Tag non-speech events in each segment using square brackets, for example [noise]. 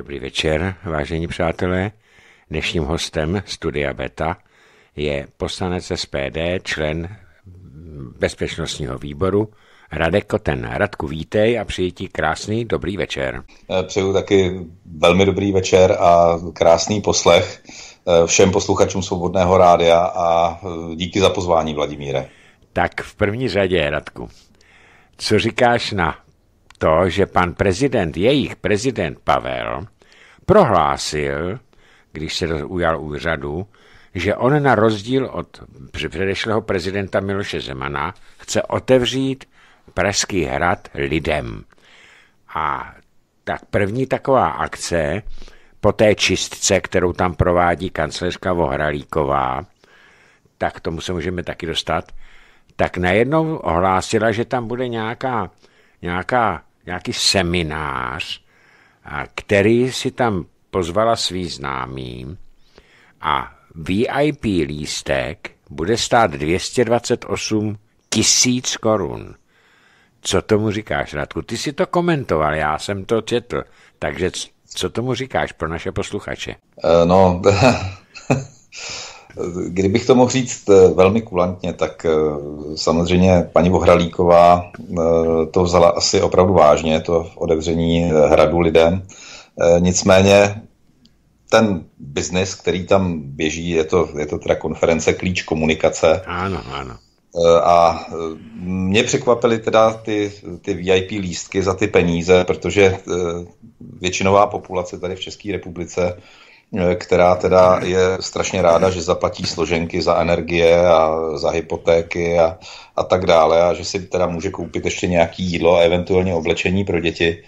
Dobrý večer, vážení přátelé. Dnešním hostem Studia Beta je poslanec SPD, člen bezpečnostního výboru Radek Koten. Radku, vítej a přijetí krásný dobrý večer. Eh, přeju taky velmi dobrý večer a krásný poslech eh, všem posluchačům Svobodného rádia a eh, díky za pozvání, Vladimíre. Tak v první řadě, Radku, co říkáš na to, že pan prezident, jejich prezident Pavel, prohlásil, když se ujal úřadu, že on na rozdíl od předešlého prezidenta Miloše Zemana chce otevřít Pražský hrad lidem. A tak první taková akce po té čistce, kterou tam provádí kancelářka Vohralíková, tak k tomu se můžeme taky dostat, tak najednou ohlásila, že tam bude nějaká, nějaká nějaký seminář, který si tam pozvala svý známý a VIP lístek bude stát 228 tisíc korun. Co tomu říkáš, Radku? Ty si to komentoval, já jsem to četl, takže co tomu říkáš pro naše posluchače? Eh, no, [laughs] eh, Kdybych to mohl říct eh, velmi kulantně, tak eh, samozřejmě paní Bohralíková eh, to vzala asi opravdu vážně, to odevření hradu lidem. Nicméně ten biznis, který tam běží, je to, je to teda konference Klíč komunikace. Ano, ano. A mě překvapily teda ty, ty VIP lístky za ty peníze, protože většinová populace tady v České republice Eh, která teda je strašně ráda, že zaplatí složenky za energie a za hypotéky a, a tak dále a že si teda může koupit ještě nějaký jídlo a eventuálně oblečení pro děti,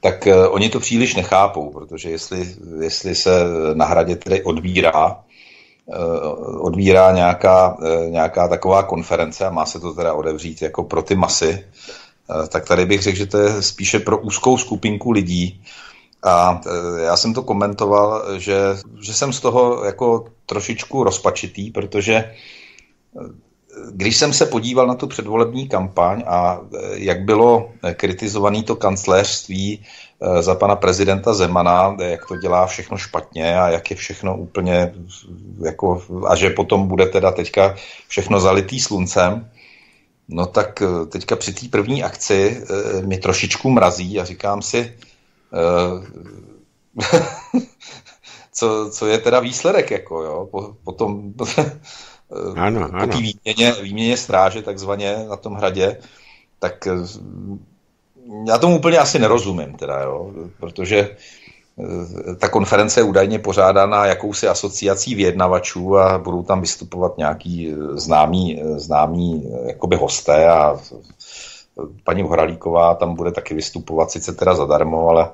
tak eh, oni to příliš nechápou, protože jestli, jestli se na hradě tedy odbírá, eh, odbírá nějaká, nějaká taková konference a má se to teda odevřít jako pro ty masy, tak tady bych řekl, že to je spíše pro úzkou skupinku lidí, a e, já jsem to komentoval, že, že jsem z toho jako trošičku rozpačitý, protože e, když jsem se podíval na tu předvolební kampaň a e, jak bylo kritizované to kancléřství za pana prezidenta Zemana, jak to dělá všechno špatně a jak je všechno úplně jako, a že potom bude teda teďka všechno zalitý sluncem, no tak teďka při té první akci mi trošičku mrazí a říkám si, Eh, [laughs] co, co je teda výsledek, jako jo, po, potom eh, po, ano, po výměně, výměně stráže takzvaně na tom hradě, tak eh, já tomu úplně asi nerozumím teda, jo, protože ta konference je údajně pořádána jakousi asociací vyjednavačů a budou tam vystupovat nějaký známí, známí jakoby hosté a paní Horalíková tam bude taky vystupovat, sice teda zadarmo, ale,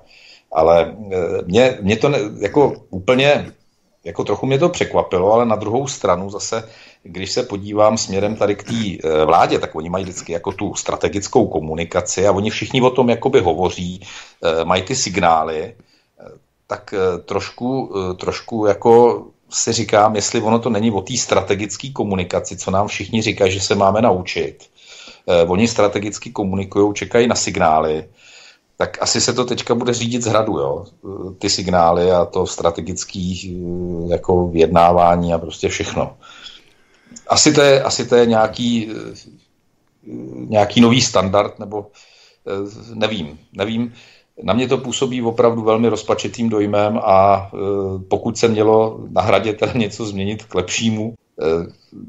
ale e, mě, mě to ne, jako úplně jako trochu mě to překvapilo, ale na druhou stranu zase, když se podívám směrem tady k té e, vládě, tak oni mají vždycky jako tu strategickou komunikaci a oni všichni o tom jakoby hovoří, e, mají ty signály, tak trošku, trošku jako si říkám, jestli ono to není o té strategické komunikaci, co nám všichni říká, že se máme naučit, Eh, oni strategicky komunikují, čekají na signály, tak asi se to teďka bude řídit z hradu, jo? Eh, ty signály a to strategické eh, jako vyjednávání a prostě všechno. Asi to je, asi to je nějaký, nějaký nový standard, nebo nevím, nevím. Na mě to působí opravdu velmi rozpačitým dojmem a pokud se mělo na hradě teda něco změnit k lepšímu, Eh,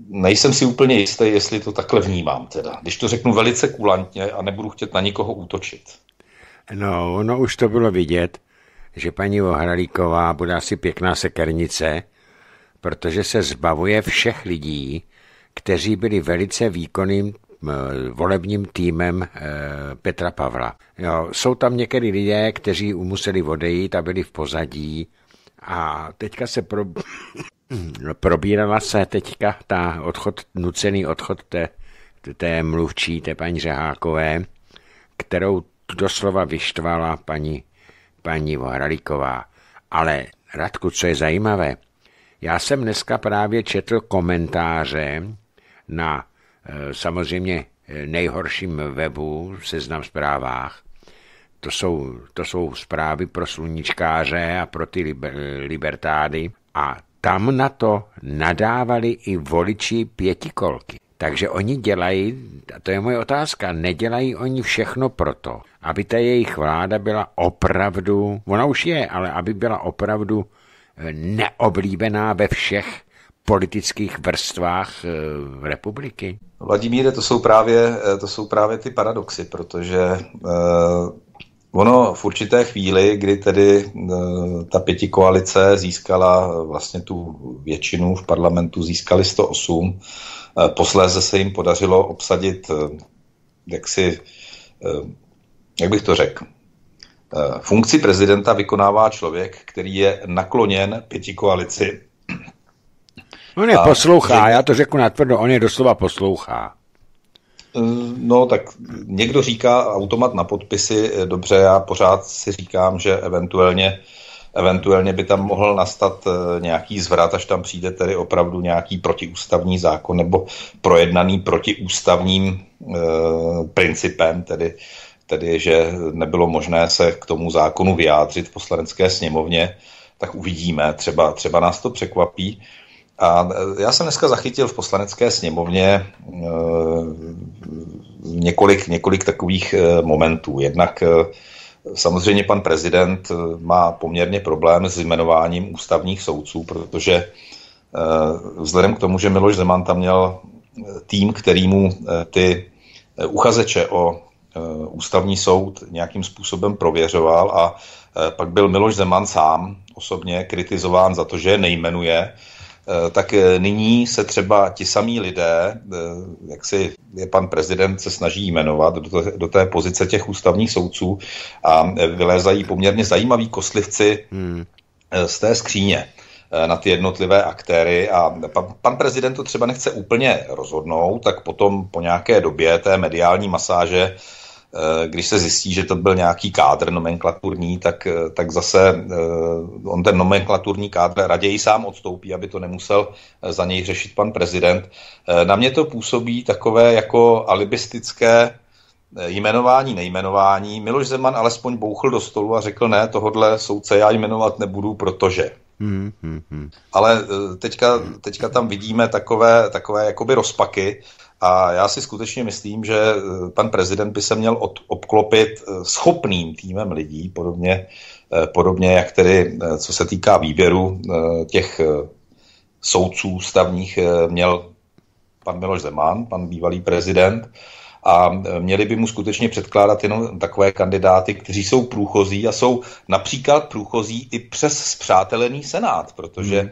nejsem si úplně jistý, jestli to takhle vnímám teda. Když to řeknu velice kulantně a nebudu chtět na nikoho útočit. No, no už to bylo vidět, že paní Ohralíková bude asi pěkná sekernice, protože se zbavuje všech lidí, kteří byli velice výkonným eh, volebním týmem eh, Petra Pavla. Jo, jsou tam některý lidé, kteří museli odejít a byli v pozadí a teďka se pro, Hmm, probírala se teďka ta odchod, nucený odchod té, té mluvčí, té paní Řehákové, kterou doslova vyštvala paní, paní Vohralíková. Ale Radku, co je zajímavé, já jsem dneska právě četl komentáře na e, samozřejmě e, nejhorším webu Seznam zprávách. To jsou, to jsou zprávy pro sluníčkáře a pro ty liber, libertády. A tam na to nadávali i voliči pětikolky. Takže oni dělají, a to je moje otázka, nedělají oni všechno proto, aby ta jejich vláda byla opravdu, ona už je, ale aby byla opravdu eh, neoblíbená ve všech politických vrstvách eh, republiky? Vladimíre, to jsou právě, eh, to jsou právě ty paradoxy, protože Ono v určité chvíli, kdy tedy eh, ta pěti koalice získala eh, vlastně tu většinu v parlamentu, získali 108, eh, posléze se jim podařilo obsadit si, jak bych to řekl, funkci prezidenta vykonává člověk, který je nakloněn pěti koalici. On je a poslouchá, já to řeknu natvrdo, on je doslova poslouchá. Eh, no, tak někdo říká automat na podpisy, eh, dobře, já pořád si říkám, že eventuálně, eventuálně by tam mohl nastat eh, nějaký zvrat, až tam přijde tedy opravdu nějaký protiústavní zákon nebo projednaný protiústavním eh, principem, tedy, tedy že nebylo možné se k tomu zákonu vyjádřit v poslanecké sněmovně, tak uvidíme, třeba, třeba nás to překvapí. Eh, a e, já jsem dneska zachytil v poslanecké sněmovně e, několik, několik takových e, momentů. Jednak samozřejmě pan prezident má poměrně problém s jmenováním ústavních soudců, protože vzhledem k tomu, že Miloš Zeman tam měl tým, který mu ty uchazeče o ústavní soud nějakým způsobem prověřoval a pak byl Miloš Zeman sám osobně kritizován za to, že nejmenuje, Eh, tak eh, nyní se třeba ti samí lidé, eh, jak si je pan prezident se snaží jmenovat do, to, do té pozice těch ústavních soudců a vylézají poměrně zajímaví koslivci hmm. z té skříně na ty jednotlivé aktéry a pan, pan prezident to třeba nechce úplně rozhodnout, tak potom po nějaké době té mediální masáže Eh, když se zjistí, že to byl nějaký kádr nomenklaturní, tak, eh, tak zase eh, on ten nomenklaturní kádr raději sám odstoupí, aby to nemusel za něj řešit pan prezident. Na mě to působí takové jako alibistické jmenování, nejmenování. Miloš Zeman alespoň bouchl do stolu a řekl, ne, tohodle soudce já jmenovat nebudu, protože. Hmm, hmm, hmm. Ale teďka, teďka tam vidíme takové, takové jakoby rozpaky, a já si skutečně myslím, že eh, pan prezident by se měl od, obklopit eh, schopným týmem lidí, podobně, eh, podobně jak tedy, co se týká výběru těch soudců ústavních, měl pan Miloš Zeman, pan bývalý prezident, a měli by mu skutečně předkládat jenom takové kandidáty, kteří jsou průchozí a jsou například průchozí i přes zpřátelený senát, protože hmm.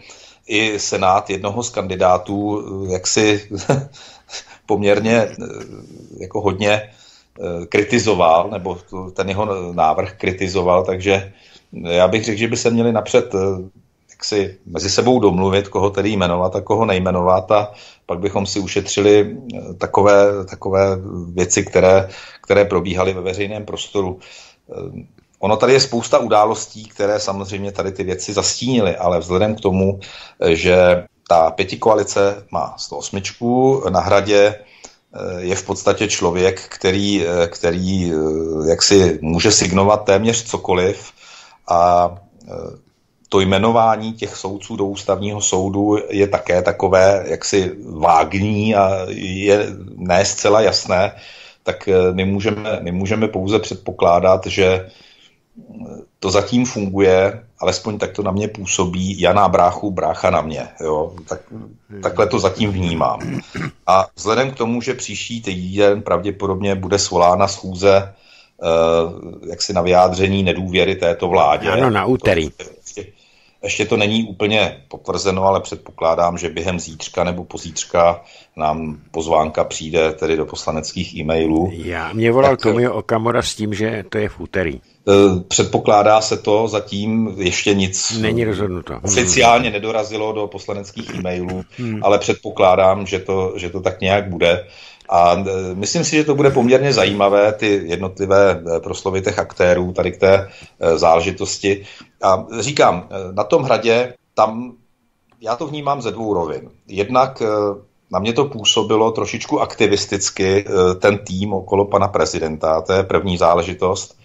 i senát jednoho z kandidátů si [laughs] poměrně eh, jako hodně eh, kritizoval, nebo ten jeho návrh kritizoval, takže eh, já bych řekl, že by se měli napřed si mezi sebou domluvit, koho tedy jmenovat a koho nejmenovat a pak bychom si ušetřili takové, takové věci, které, které probíhaly ve veřejném prostoru. Ono tady je spousta událostí, které samozřejmě tady ty věci zastínily, ale vzhledem k tomu, že ta pětikoalice má 108. Na hradě eh, je v podstatě člověk, který, eh, který eh, jaksi může signovat téměř cokoliv a to jmenování těch soudců do ústavního soudu je také takové jaksi vágní a je ne zcela jasné, tak my můžeme, my můžeme pouze předpokládat, že to zatím funguje, alespoň tak to na mě působí, já na bráchu, brácha na mě, jo? Tak, takhle to zatím vnímám. A vzhledem k tomu, že příští týden pravděpodobně bude svolána schůze eh, jaksi na vyjádření nedůvěry této vládě. Ano, na úterý. ještě, ještě to není úplně potvrzeno, ale předpokládám, že během zítřka nebo pozítřka nám pozvánka přijde tedy do poslaneckých e-mailů. Já, mě volal tak, eh, Tomio Okamora s tím, že to je v úterý. Eh, předpokládá se to, zatím ještě nic Není rozhodnuto. Hmm. oficiálně hmm. nedorazilo do poslaneckých e-mailů, hmm. ale předpokládám, že to, že to tak nějak bude. A eh, myslím si, že to bude poměrně zajímavé, ty jednotlivé eh, proslovy těch aktérů tady k té záležitosti. A říkám, na tom hradě tam já to vnímám ze dvou rovin. Jednak na mě to působilo trošičku aktivisticky ten tým okolo pana prezidenta, to je první záležitost.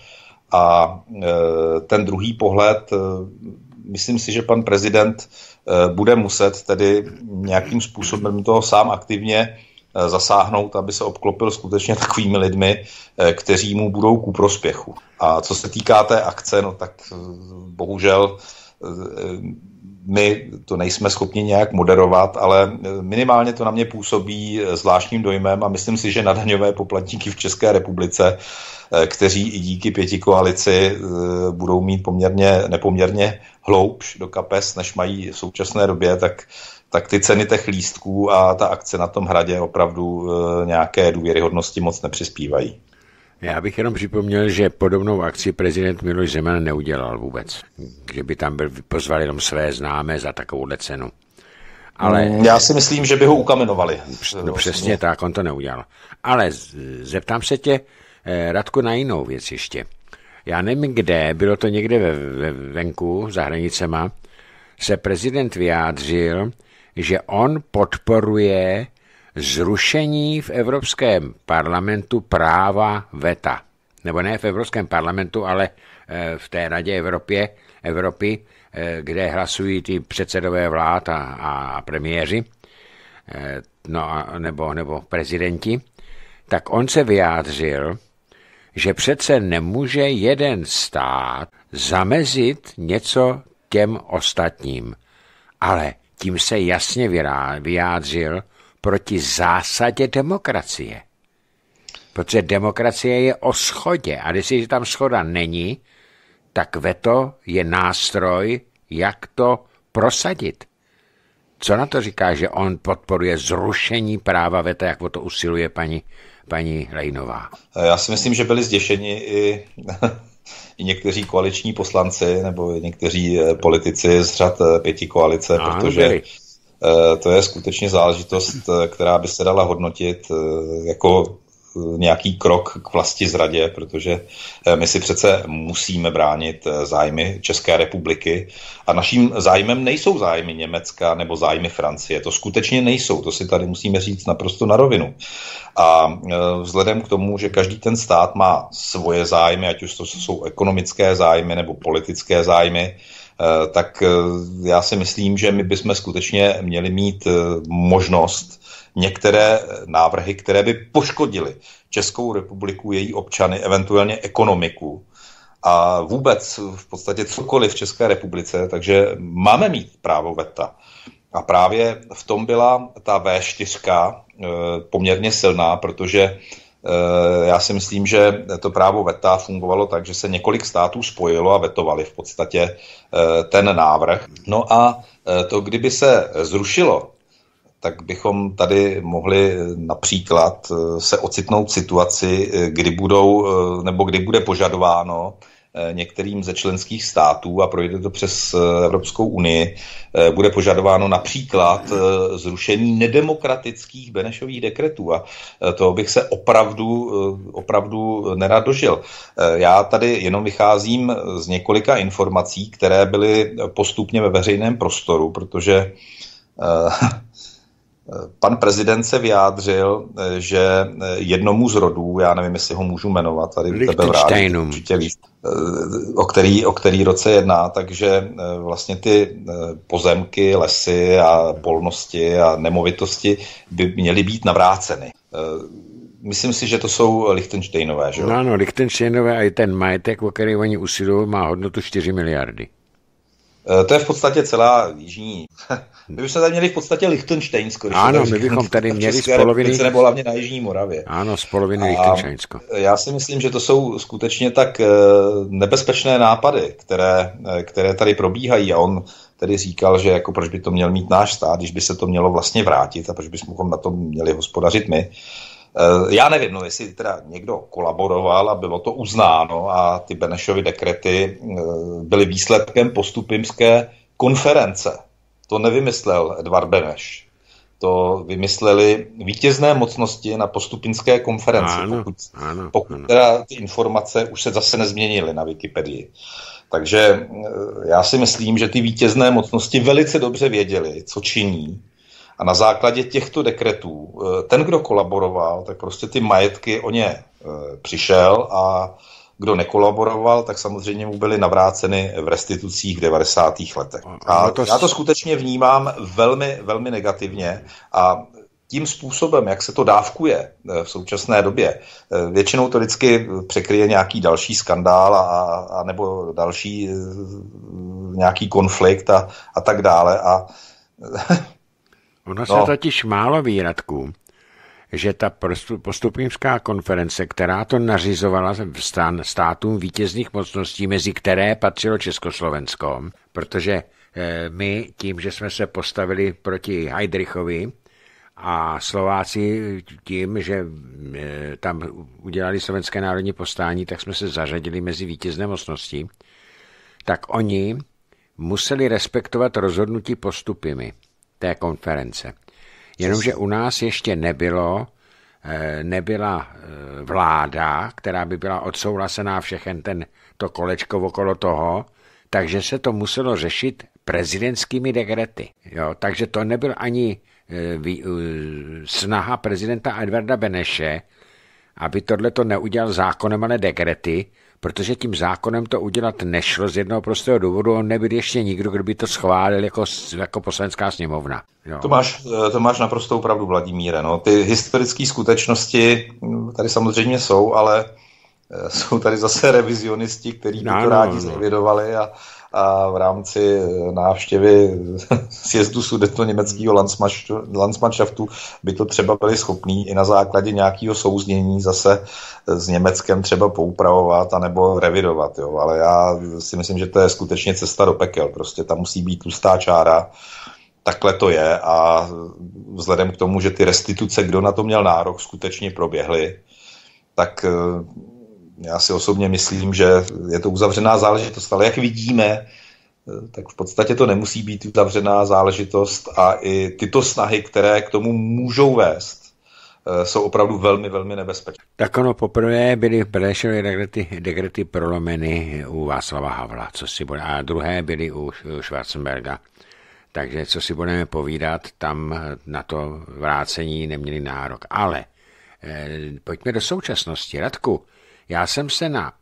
A e, ten druhý pohled, e, myslím si, že pan prezident e, bude muset tedy nějakým způsobem toho sám aktivně zasáhnout, aby se obklopil skutečně takovými lidmi, kteří mu budou ku prospěchu. A co se týká té akce, no tak bohužel my to nejsme schopni nějak moderovat, ale e, minimálně to na mě působí e, zvláštním dojmem a myslím si, že na daňové poplatníky v České republice, e, kteří i díky pěti koalici budou mít poměrně, nepoměrně hloubš do kapes, než mají v současné době, tak tak ty ceny těch lístků a ta akce na tom hradě opravdu nějaké důvěryhodnosti moc nepřispívají. Já bych jenom připomněl, že podobnou akci prezident Miloš Zeman neudělal vůbec. Že by tam byl, pozval jenom své známé za takovouhle cenu. Ale, mm, Já si myslím, že by ho ukamenovali. No přesně tak, on to neudělal. Ale zeptám se tě, eh, Radku, na jinou věc ještě. Já nevím kde, bylo to někde ve, ve, venku, za hranicema, se prezident vyjádřil, že on podporuje zrušení v Evropském parlamentu práva VETA. Nebo ne v Evropském parlamentu, ale eh, v té Radě Evropě, Evropy, eh, kde hlasují ty předsedové vlád a, a premiéři, eh, no a, nebo, nebo prezidenti, tak on se vyjádřil, že přece nemůže jeden stát zamezit něco těm ostatním. Ale tím se jasně vyjádřil, proti zásadě demokracie. Protože demokracie je o schodě a když tam schoda není, tak veto je nástroj, jak to prosadit. Co na to říká, že on podporuje zrušení práva veta, jak o to usiluje paní, paní Lejnová? E, já si myslím, že byli zděšeni i, [laughs] i někteří koaliční poslanci nebo někteří e, politici z řad e, pěti koalice, no, protože... Byli Eh, to je skutečně záležitost, eh, která by se dala hodnotit eh, jako nějaký krok k vlasti zradě, protože my si přece musíme bránit zájmy České republiky a naším zájmem nejsou zájmy Německa nebo zájmy Francie. To skutečně nejsou, to si tady musíme říct naprosto na rovinu. A vzhledem k tomu, že každý ten stát má svoje zájmy, ať už to jsou ekonomické zájmy nebo politické zájmy, Eh, tak eh, já si myslím, že my bychom skutečně měli mít eh, možnost některé návrhy, které by poškodily Českou republiku, její občany, eventuálně ekonomiku a vůbec v podstatě cokoliv v České republice, takže máme mít právo veta. A právě v tom byla ta V4 poměrně silná, protože Eh, já si myslím, že to právo VETA fungovalo tak, že se několik států spojilo a vetovali v podstatě eh, ten návrh. No a eh, to, kdyby se zrušilo, tak bychom tady mohli například se ocitnout v situaci, kdy budou, nebo kdy bude požadováno, Eh, některým ze členských států a projde to přes eh, Evropskou unii, eh, bude požadováno například zrušení nedemokratických Benešových dekretů a to bych se opravdu, opravdu nerad dožil. Já tady jenom vycházím z několika informací, které byly postupně ve veřejném prostoru, protože Pan prezident se vyjádřil, eh, že eh, jednomu z rodů, já nevím, jestli ho můžu jmenovat, tady tebe vrát, určitě víc, eh, o který, o který roce jedná, takže vlastně ty pozemky, lesy a polnosti a nemovitosti by měly být navráceny. Myslím si, že to jsou Lichtensteinové, že jo? No, ano, Lichtensteinové a i ten majetek, o který oni usilují, má hodnotu 4 miliardy. Eh, to je v podstatě celá jižní. [laughs] My bychom tady měli v podstatě Lichtensteinsko. Ano, my bychom tady [laughs] měli z poloviny... Nebo hlavně na Jižní Moravě. Ano, z poloviny Lichtensteinsko. Já si myslím, že to jsou skutečně tak eh, nebezpečné nápady, které, eh, které tady probíhají a on tedy říkal, že jako proč by to měl mít náš stát, když by se to mělo vlastně vrátit a proč bychom na to měli hospodařit my. Uh, Eh, já nevím, no jestli teda někdo kolaboroval a bylo to uznáno a ty Benešovy dekrety eh, byly výsledkem postupimské konference. To nevymyslel Edvard Beneš. To vymysleli vítězné mocnosti na postupinské konferenci, ano, pokud, ano, pokud teda ty informace už se zase nezměnily na Wikipedii. Takže eh, já si myslím, že ty vítězné mocnosti velice dobře věděli, co činí a na základě těchto dekretů eh, ten, kdo kolaboroval, tak prostě ty majetky o ně eh, přišel a kdo nekolaboroval, tak samozřejmě mu byly navráceny v restitucích v 90. letech. A já to skutečně vnímám velmi, velmi negativně a tím způsobem, jak se to dávkuje eh, v současné době, většinou to vždycky překryje nějaký další skandál a, a nebo další nějaký konflikt a, a tak dále. A [laughs] Ono no. se no. totiž málo výradků, že ta postupnímská konference, která to nařizovala stán, státům vítězných mocností, mezi které patřilo Československo, protože eh, my tím, že jsme se postavili proti Heidrichovi a Slováci tím, že eh, tam udělali slovenské národní postání, tak jsme se zařadili mezi vítězné mocnosti, tak oni museli respektovat rozhodnutí postupymi té konference. Jenomže u nás ještě nebylo, eh, nebyla eh, vláda, která by byla odsouhlasená všechen ten, to kolečko okolo toho, takže se to muselo řešit prezidentskými dekrety. Jo, takže to nebyl ani eh, snaha prezidenta Edvarda Beneše, aby tohle to neudělal zákonem, ale dekrety, protože tím zákonem to udělat nešlo z jednoho prostého důvodu, on nebyl ještě nikdo, kdo by to schválil jako, jako poslanecká sněmovna. Jo. To, máš, eh, to máš naprosto pravdu, Vladimíre. No. Ty historické skutečnosti hm, tady samozřejmě jsou, ale eh, jsou tady zase revizionisti, kteří no, to rádi no. znevědovali a a v rámci eh, návštěvy [laughs] sjezdu sudeto německého Landsmannschaftu by to třeba byli schopní i na základě nějakého souznění zase eh, s Německem třeba poupravovat anebo revidovat. Jo. Ale já si myslím, že to je skutečně cesta do pekel. Prostě tam musí být tlustá čára takhle to je a eh, vzhledem k tomu, že ty restituce, kdo na to měl nárok, skutečně proběhly, tak já si osobně myslím, že je to uzavřená záležitost, ale jak vidíme, eh, tak v podstatě to nemusí být uzavřená záležitost a i tyto snahy, které k tomu můžou vést, eh, jsou opravdu velmi, velmi nebezpečné. Tak ono, poprvé byly Brešově dekrety, dekrety prolomeny u Václava Havla, co si bude, a druhé byly u, u Schwarzenberga. Takže co si budeme povídat, tam eh, na to vrácení neměli nárok. Ale eh, pojďme do současnosti. Radku, eh, já jsem se na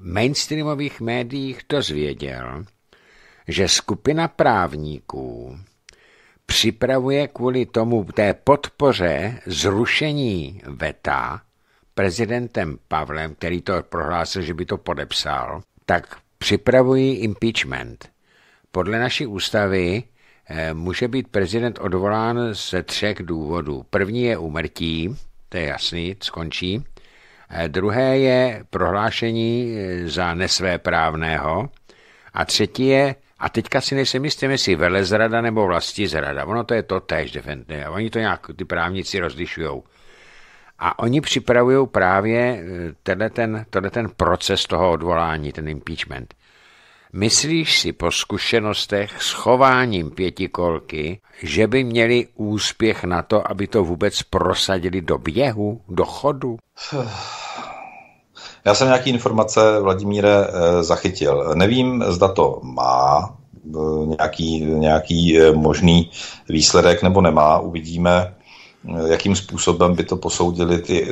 mainstreamových médiích dozvěděl, že skupina právníků připravuje kvůli tomu té podpoře zrušení VETA prezidentem Pavlem, který to prohlásil, že by to podepsal, tak připravují impeachment. Podle naší ústavy eh, může být prezident odvolán ze třech důvodů. První je umrtí, to je jasný, skončí. Eh, druhé je prohlášení eh, za nesvéprávného. A třetí je, a teďka si nejsem jistý, jestli velezrada nebo vlastní zrada. Ono to je to tež, definitivně. Oni to nějak, ty právníci rozlišují. A oni připravují právě eh, tenhle ten, tenhle ten proces toho odvolání, ten impeachment. Myslíš si po zkušenostech s chováním pětikolky, že by měli úspěch na to, aby to vůbec prosadili do běhu, do chodu? [sighs] Já jsem nějaké informace, Vladimíre, eh, zachytil. Nevím, zda to má eh, nějaký, nějaký eh, možný výsledek nebo nemá. Uvidíme, jakým způsobem by to posoudili ty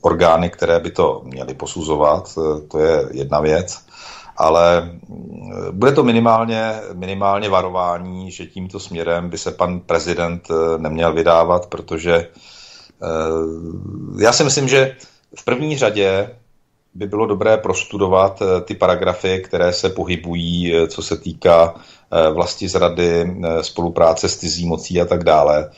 orgány, které by to měly posuzovat. To je jedna věc ale mm, bude to minimálně, minimálně varování, že tímto směrem by se pan prezident eh, neměl vydávat, protože eh, já si myslím, že v první řadě by bylo dobré prostudovat eh, ty paragrafy, které se pohybují, co se týká vlasti zrady, spolupráce s tizí mocí a tak dále,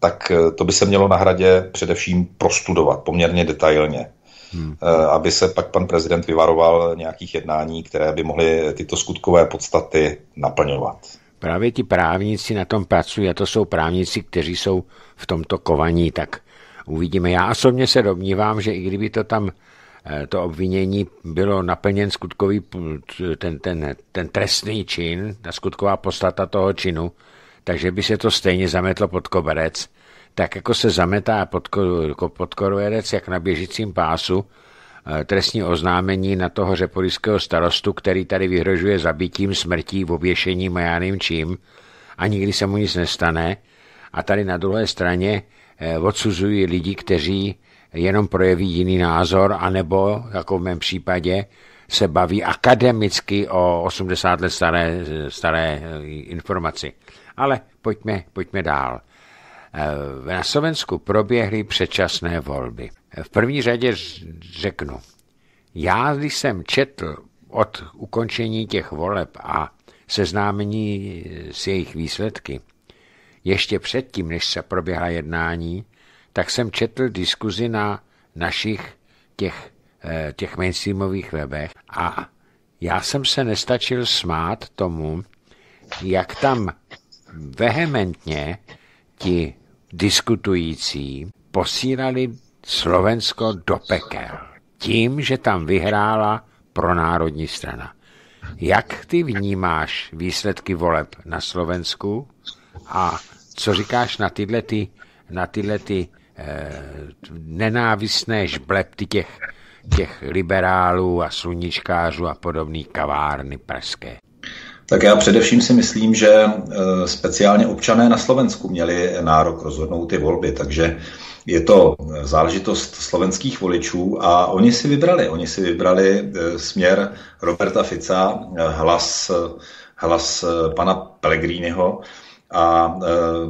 tak to by se mělo na hradě především prostudovat poměrně detailně hmm. Eh, aby se pak pan prezident vyvaroval nějakých jednání, které by mohly tyto skutkové podstaty naplňovat. Právě ti právníci na tom pracují a to jsou právníci, kteří jsou v tomto kovaní, tak uvidíme. Já osobně se domnívám, že i kdyby to tam eh, to obvinění bylo naplněn skutkový, ten, ten, ten trestný čin, ta skutková podstata toho činu, takže by se to stejně zametlo pod koberec tak jako se zametá pod, pod korujerec jak na běžícím pásu eh, trestní oznámení na toho řepolického starostu, který tady vyhrožuje zabitím, smrtí, oběšením a já nevím čím a nikdy se mu nic nestane. A tady na druhé straně eh, odsuzují lidi, kteří jenom projeví jiný názor, anebo, jako v mém případě, se baví akademicky o 80 let staré, staré eh, informaci. Ale pojďme, pojďme dál. Eh, na Slovensku proběhly předčasné volby. V první řadě řeknu, já když jsem četl od ukončení těch voleb a seznámení eh, s jejich výsledky, ještě předtím, než se proběhla jednání, tak jsem četl diskuzi na našich těch, eh, těch mainstreamových webech a já jsem se nestačil smát tomu, jak tam vehementně ti diskutující posílali Slovensko do pekel tím, že tam vyhrála pro národní strana. Jak ty vnímáš výsledky voleb na Slovensku a co říkáš na tyhle ty, na tyhle ty eh, nenávisné žblepty těch, těch liberálů a sluníčkářů a podobný kavárny pražské? Tak já především si myslím, že eh, speciálně občané na Slovensku měli nárok rozhodnout ty volby, takže je to eh, záležitost slovenských voličů a oni si vybrali. Oni si vybrali eh, směr Roberta Fica, hlas, hlas pana Pellegriniho a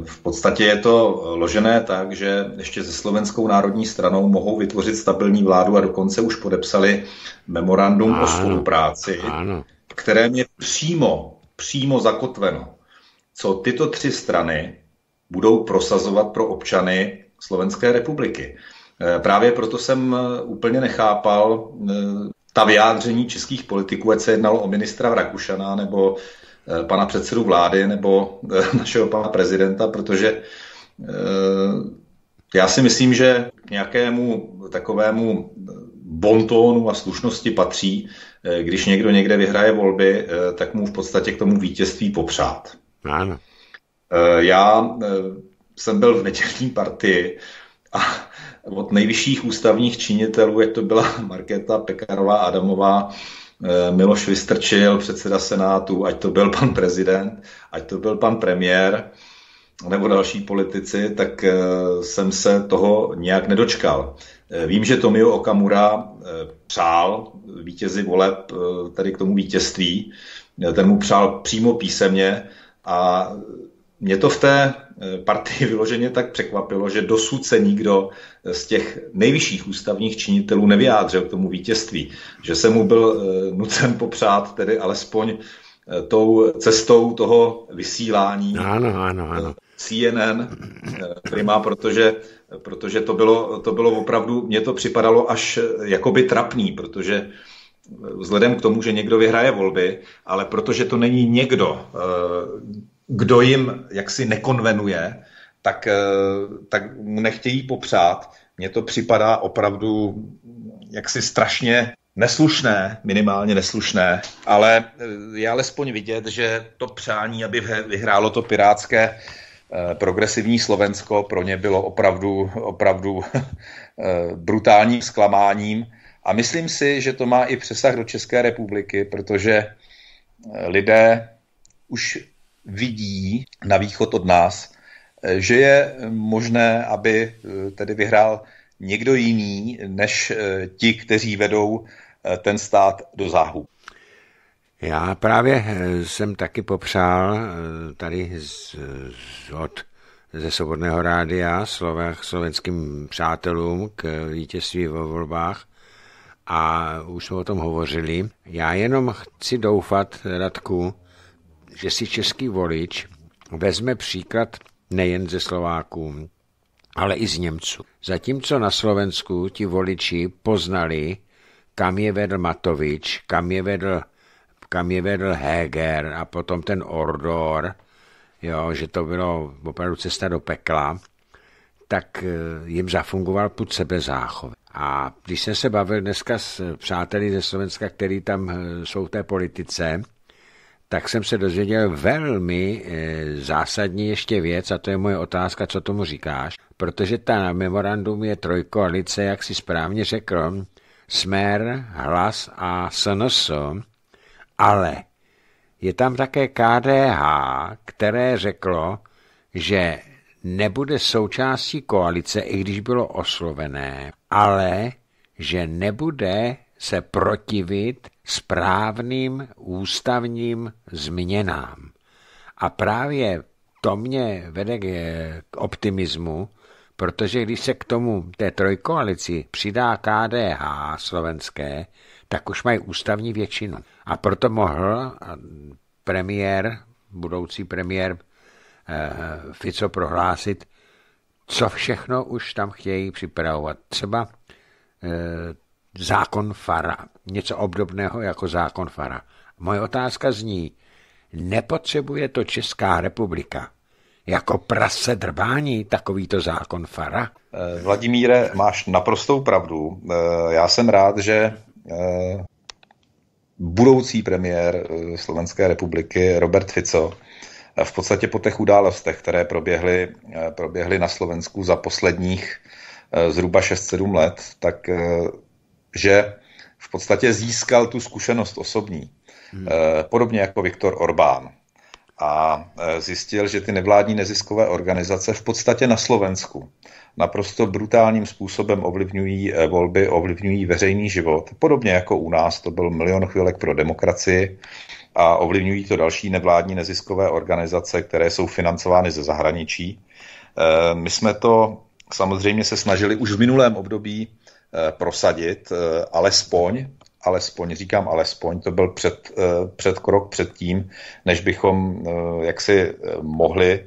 v podstatě je to ložené tak, že ještě se Slovenskou národní stranou mohou vytvořit stabilní vládu a dokonce už podepsali memorandum ano, o spolupráci. Ano které mě přímo přímo zakotveno, co tyto tři strany budou prosazovat pro občany Slovenské republiky. E, právě proto jsem e, úplně nechápal e, ta vyjádření českých politiků, ať se jednalo o ministra Rakušana nebo pana předsedu vlády nebo [laughs] našeho pana prezidenta, protože já si myslím, že k nějakému takovému bontónu a slušnosti patří, Eh, když někdo někde vyhraje volby, eh, tak mu v podstatě k tomu vítězství popřát. Ano. Eh, já jsem byl v nečerní partii a od nejvyšších ústavních činitelů, jak to byla [laughs] Markéta Pekarová Adamová, Miloš Vystrčil, předseda Senátu, ať to byl pan prezident, ať to byl pan premiér, nebo další politici, tak jsem se toho nějak nedočkal. Eh, vím, že Tomio Okamura eh, přál vítězi voleb eh, tedy k tomu vítězství. Ten mu přál přímo písemně a mě to v té partii [laughs] vyloženě tak překvapilo, že dosud se nikdo z těch nejvyšších ústavních činitelů nevyjádřil k tomu vítězství. Že se mu byl nucen popřát tedy alespoň tou cestou toho vysílání ano, ano, ano. CNN Prima, protože protože to bylo, to bylo opravdu, mně to připadalo až eh, jakoby trapný, protože eh, vzhledem k tomu, že někdo vyhraje volby, ale protože to není někdo, eh, kdo jim jaksi nekonvenuje, tak, tak mu nechtějí popřát. Mně to připadá opravdu jaksi strašně neslušné, minimálně neslušné, ale je alespoň vidět, že to přání, aby vyhrálo to pirátské Eh, progresivní Slovensko pro ně bylo opravdu, opravdu [laughs] eh, brutálním zklamáním. A myslím si, že to má i přesah do České republiky, protože eh, lidé už vidí na východ od nás, že je možné, aby tedy vyhrál někdo jiný než ti, kteří vedou ten stát do záhu. Já právě eh, jsem taky popřál eh, tady z, z, od ze Svobodného rádia slovách, slovenským přátelům k vítězství ve volbách a už jsme o tom hovořili. Já jenom chci doufat, Radku, že si český volič vezme příklad nejen ze Slováků, ale i z Němců. Zatímco na Slovensku ti voliči poznali, kam je vedl Matovič, kam je vedl kam je vedl Heger a potom ten Ordor, jo, že to bylo opravdu cesta do pekla, tak eh, jim zafungoval put sebezáchovy. A když jsem se bavil dneska s eh, přáteli ze Slovenska, který tam eh, jsou v té politice, tak jsem se dozvěděl velmi zásadní ještě věc, a to je moje otázka, co tomu říkáš, protože ta memorandum je trojkoalice, jak si správně řekl, Smer, Hlas a SNS, ale je tam také KDH, které řeklo, že nebude součástí koalice, i když bylo oslovené, ale že nebude se protivit správným ústavním změnám. A právě to mě vede k, optimismu, protože když se k tomu té trojkoalici přidá KDH slovenské, tak už mají ústavní většinu. A proto mohl eh, premiér, budoucí premiér eh, Fico prohlásit, co všechno už tam chtějí připravovat. Třeba eh, zákon Fara, něco obdobného jako zákon Fara. Moje otázka zní, nepotřebuje to Česká republika jako prase drbání takovýto zákon Fara? Vladimíre, máš naprostou pravdu. Já jsem rád, že Eh, budoucí premiér eh, Slovenské republiky Robert Fico eh, v podstatě po těch událostech, které proběhly, proběhly na Slovensku za posledních zhruba 6-7 let, tak že v podstatě získal tu zkušenost osobní. Hmm. Podobně jako Viktor Orbán a e, zjistil, že ty nevládní neziskové organizace v podstatě na Slovensku naprosto brutálním způsobem ovlivňují e, volby, ovlivňují veřejný život. Podobně jako u nás, to byl milion chvílek pro demokracii a ovlivňují to další nevládní neziskové organizace, které jsou financovány ze zahraničí. E, my jsme to samozřejmě se snažili už v minulém období prosadit, alespoň alespoň, říkám alespoň, to byl před, eh, před krok před tím, než bychom eh, jaksi eh, mohli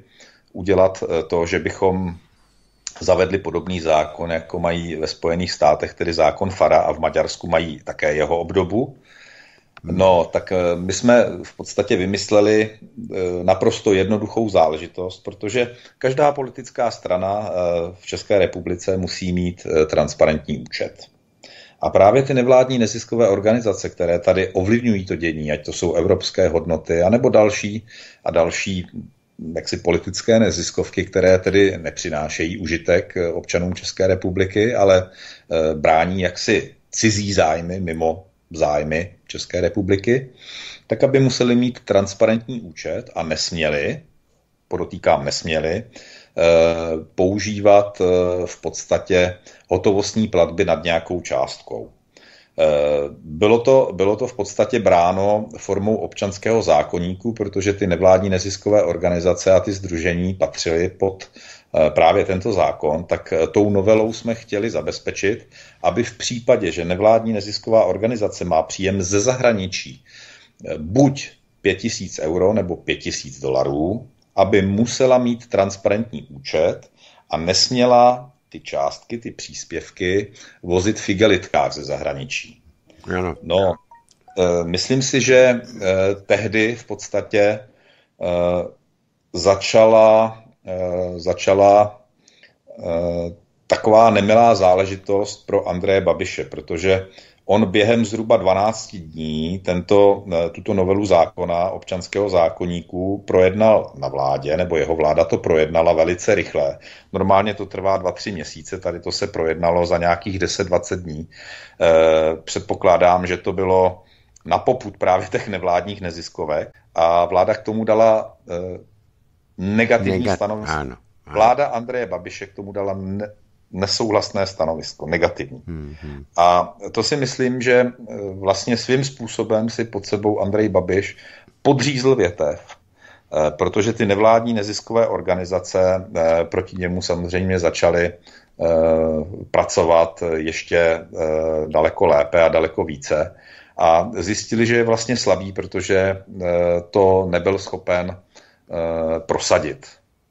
udělat to, že bychom zavedli podobný zákon, jako mají ve Spojených státech, tedy zákon Fara a v Maďarsku mají také jeho obdobu. No, tak my jsme v podstatě vymysleli naprosto jednoduchou záležitost, protože každá politická strana v České republice musí mít transparentní účet. A právě ty nevládní neziskové organizace, které tady ovlivňují to dění, ať to jsou evropské hodnoty, anebo další a další jaksi politické neziskovky, které tedy nepřinášejí užitek eh, občanům České republiky, ale eh, brání jaksi cizí zájmy mimo zájmy České republiky, tak aby museli mít transparentní účet a nesměli, podotýkám nesměli, Eh, používat eh, v podstatě hotovostní platby nad nějakou částkou. Eh, bylo to, bylo to v podstatě bráno formou občanského zákoníku, protože ty nevládní neziskové organizace a ty združení patřily pod právě tento zákon, tak tou novelou jsme chtěli zabezpečit, aby v případě, že nevládní nezisková organizace má příjem ze zahraničí, buď 5000 euro nebo 5000 dolarů, aby musela mít transparentní účet a nesměla ty částky, ty příspěvky vozit v igelitkách ze zahraničí. No, eh, myslím si, že eh, tehdy v podstatě eh, začala, začala taková nemilá záležitost pro Andreje Babiše, protože On během zhruba 12 dní tento, eh, tuto novelu zákona občanského zákoníku projednal na vládě, nebo jeho vláda to projednala velice rychle. Normálně to trvá 2-3 měsíce, tady to se projednalo za nějakých 10-20 dní. Eh, předpokládám, že to bylo na poput právě těch nevládních neziskovek a vláda k tomu dala eh, negativní Negat- stanovisko. Vláda Andreje Babiše k tomu dala ne- nesouhlasné stanovisko, negativní. Mm-hmm. A to si myslím, že eh, vlastně svým způsobem si pod sebou Andrej Babiš podřízl větev, eh, protože ty nevládní neziskové organizace eh, proti němu samozřejmě začaly pracovat ještě daleko lépe a daleko více. A zjistili, že je vlastně slabý, protože to nebyl schopen prosadit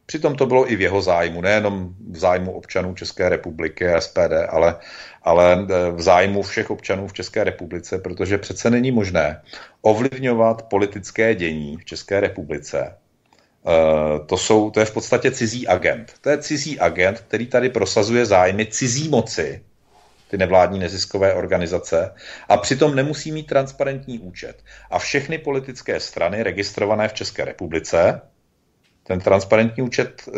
Přitom to bylo i v jeho zájmu, nejenom v zájmu občanů České republiky SPD, ale, ale e, v zájmu všech občanů v České republice, protože přece není možné ovlivňovat politické dění v České republice. E, to, jsou, to je v podstatě cizí agent. To je cizí agent, který tady prosazuje zájmy cizí moci, ty nevládní neziskové organizace, a přitom nemusí mít transparentní účet. A všechny politické strany registrované v České republice, ten transparentní účet e,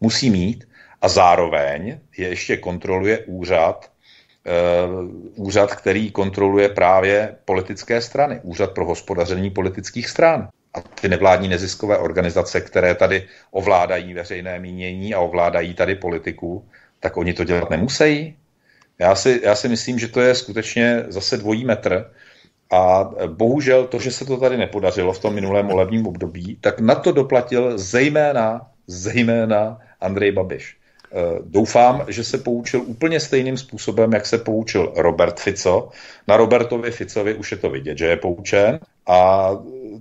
musí mít a zároveň je ještě kontroluje úřad, e, úřad, který kontroluje právě politické strany, úřad pro hospodaření politických stran. A ty nevládní neziskové organizace, které tady ovládají veřejné mínění a ovládají tady politiku, tak oni to dělat nemusí. Já si, já si myslím, že to je skutečně zase dvojí metr a bohužel to, že se to tady nepodařilo v tom minulém volebním období, tak na to doplatil zejména, zejména Andrej Babiš. E, doufám, že se poučil úplně stejným způsobem, jak se poučil Robert Fico. Na Robertovi Ficovi už je to vidět, že je poučen. A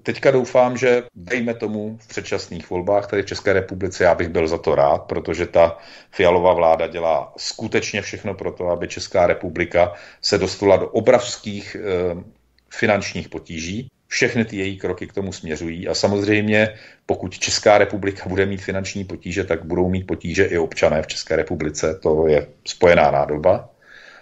teďka doufám, že dejme tomu v předčasných volbách tady v České republice, já bych byl za to rád, protože ta fialová vláda dělá skutečně všechno pro to, aby Česká republika se dostala do obravských eh, finančních potíží. Všechny ty její kroky k tomu směřují a samozřejmě pokud Česká republika bude mít finanční potíže, tak budou mít potíže i občané v České republice. To je spojená nádoba.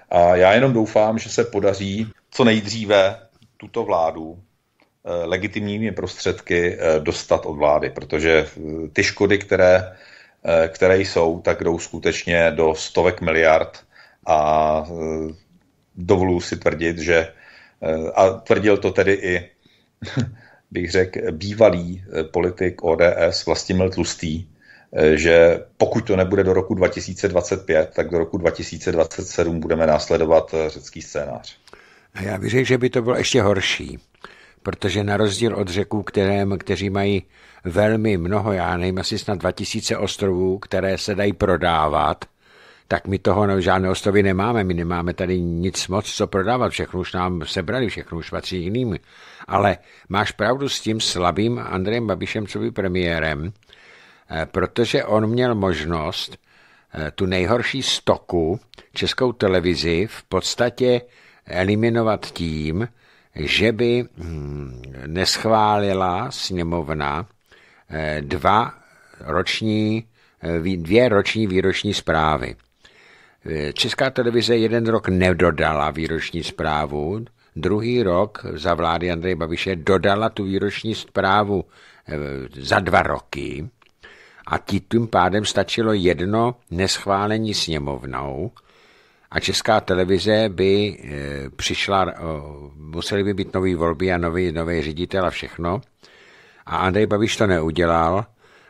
A já jenom doufám, že se podaří co nejdříve tuto vládu eh, legitimními prostředky eh, dostat od vlády, protože eh, ty škody, které, které jsou, tak jdou skutečně do stovek miliard a dovoluji si tvrdit, že Eh, a tvrdil to tedy i, [laughs] bych řekl, bývalý eh, politik ODS Vlastimil Tlustý, eh, že pokud to nebude do roku 2025, tak do roku 2027 budeme následovat řecký scénář. A já bych řekl, že by to bylo ještě horší, protože na rozdíl od řeků, kterém, kteří mají velmi mnoho, já nevím, asi snad 2000 ostrovů, které se dají prodávat, tak my toho no, žádné ostrovy nemáme, my nemáme tady nic moc, co prodávat, všechno už nám sebrali, všechno už patří jiným. Ale máš pravdu s tím slabým Andrejem Babišem, co by premiérem, eh, protože on měl možnost eh, tu nejhorší stoku českou televizi v podstatě eliminovat tím, že by hm, neschválila sněmovna eh, dva roční, dvě roční výroční zprávy. Česká televize jeden rok nedodala výroční zprávu, druhý rok za vlády Andreje Babiše dodala tu výroční zprávu eh, za dva roky a tím pádem stačilo jedno neschválení sněmovnou a česká televize by eh, přišla, eh, museli by být nový volby a nový, nový ředitel a všechno. A Andrej Babiš to neudělal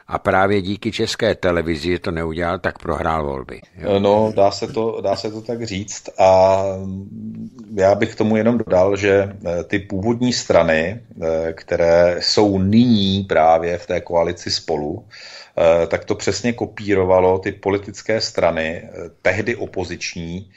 a právě díky české televizi to neudělal, tak prohrál volby. Jo? No, dá se, to, dá se to tak říct a já bych tomu jenom dodal, že eh, ty původní strany, eh, které jsou nyní právě v té koalici spolu, eh, tak to přesně kopírovalo ty politické strany, tehdy opoziční,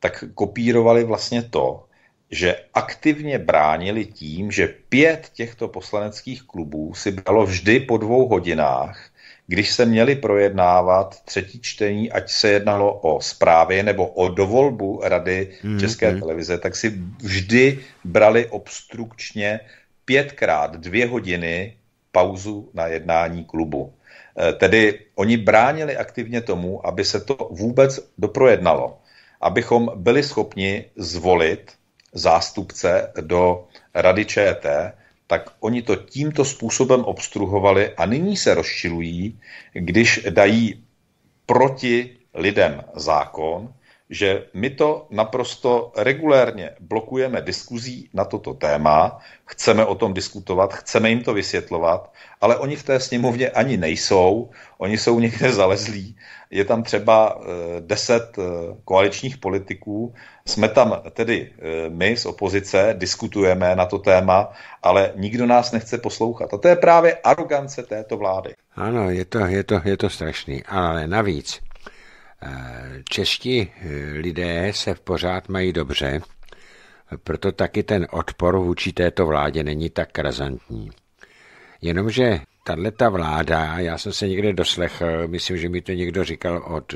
tak kopírovali vlastně to, že aktivně bránili tím, že pět těchto poslaneckých klubů si bralo vždy po dvou hodinách, když se měli projednávat třetí čtení, ať se jednalo o zprávě nebo o dovolbu Rady mm-hmm. České televize, tak si vždy brali obstrukčně pětkrát dvě hodiny pauzu na jednání klubu. Eh, tedy oni bránili aktivně tomu, aby se to vůbec doprojednalo, abychom byli schopni zvolit zástupce do Rady ČT, tak oni to tímto způsobem obstruhovali a nyní se rozčilují, když dají proti lidem zákon, že my to naprosto regulérně blokujeme diskuzí na toto téma, chceme o tom diskutovat, chceme jim to vysvětlovat, ale oni v té sněmovně ani nejsou, oni jsou někde zalezlí. Je tam třeba eh, deset eh, koaličních politiků jsme tam tedy e, my z opozice, diskutujeme na to téma, ale nikdo nás nechce poslouchat. A to je právě arogance této vlády. Ano, je to, je to, je to strašný. Ale navíc, e, čeští e, lidé se pořád mají dobře, proto taky ten odpor vůči této vládě není tak razantní. Jenomže tato vláda, já jsem se někde doslechl, myslím, že mi to někdo říkal od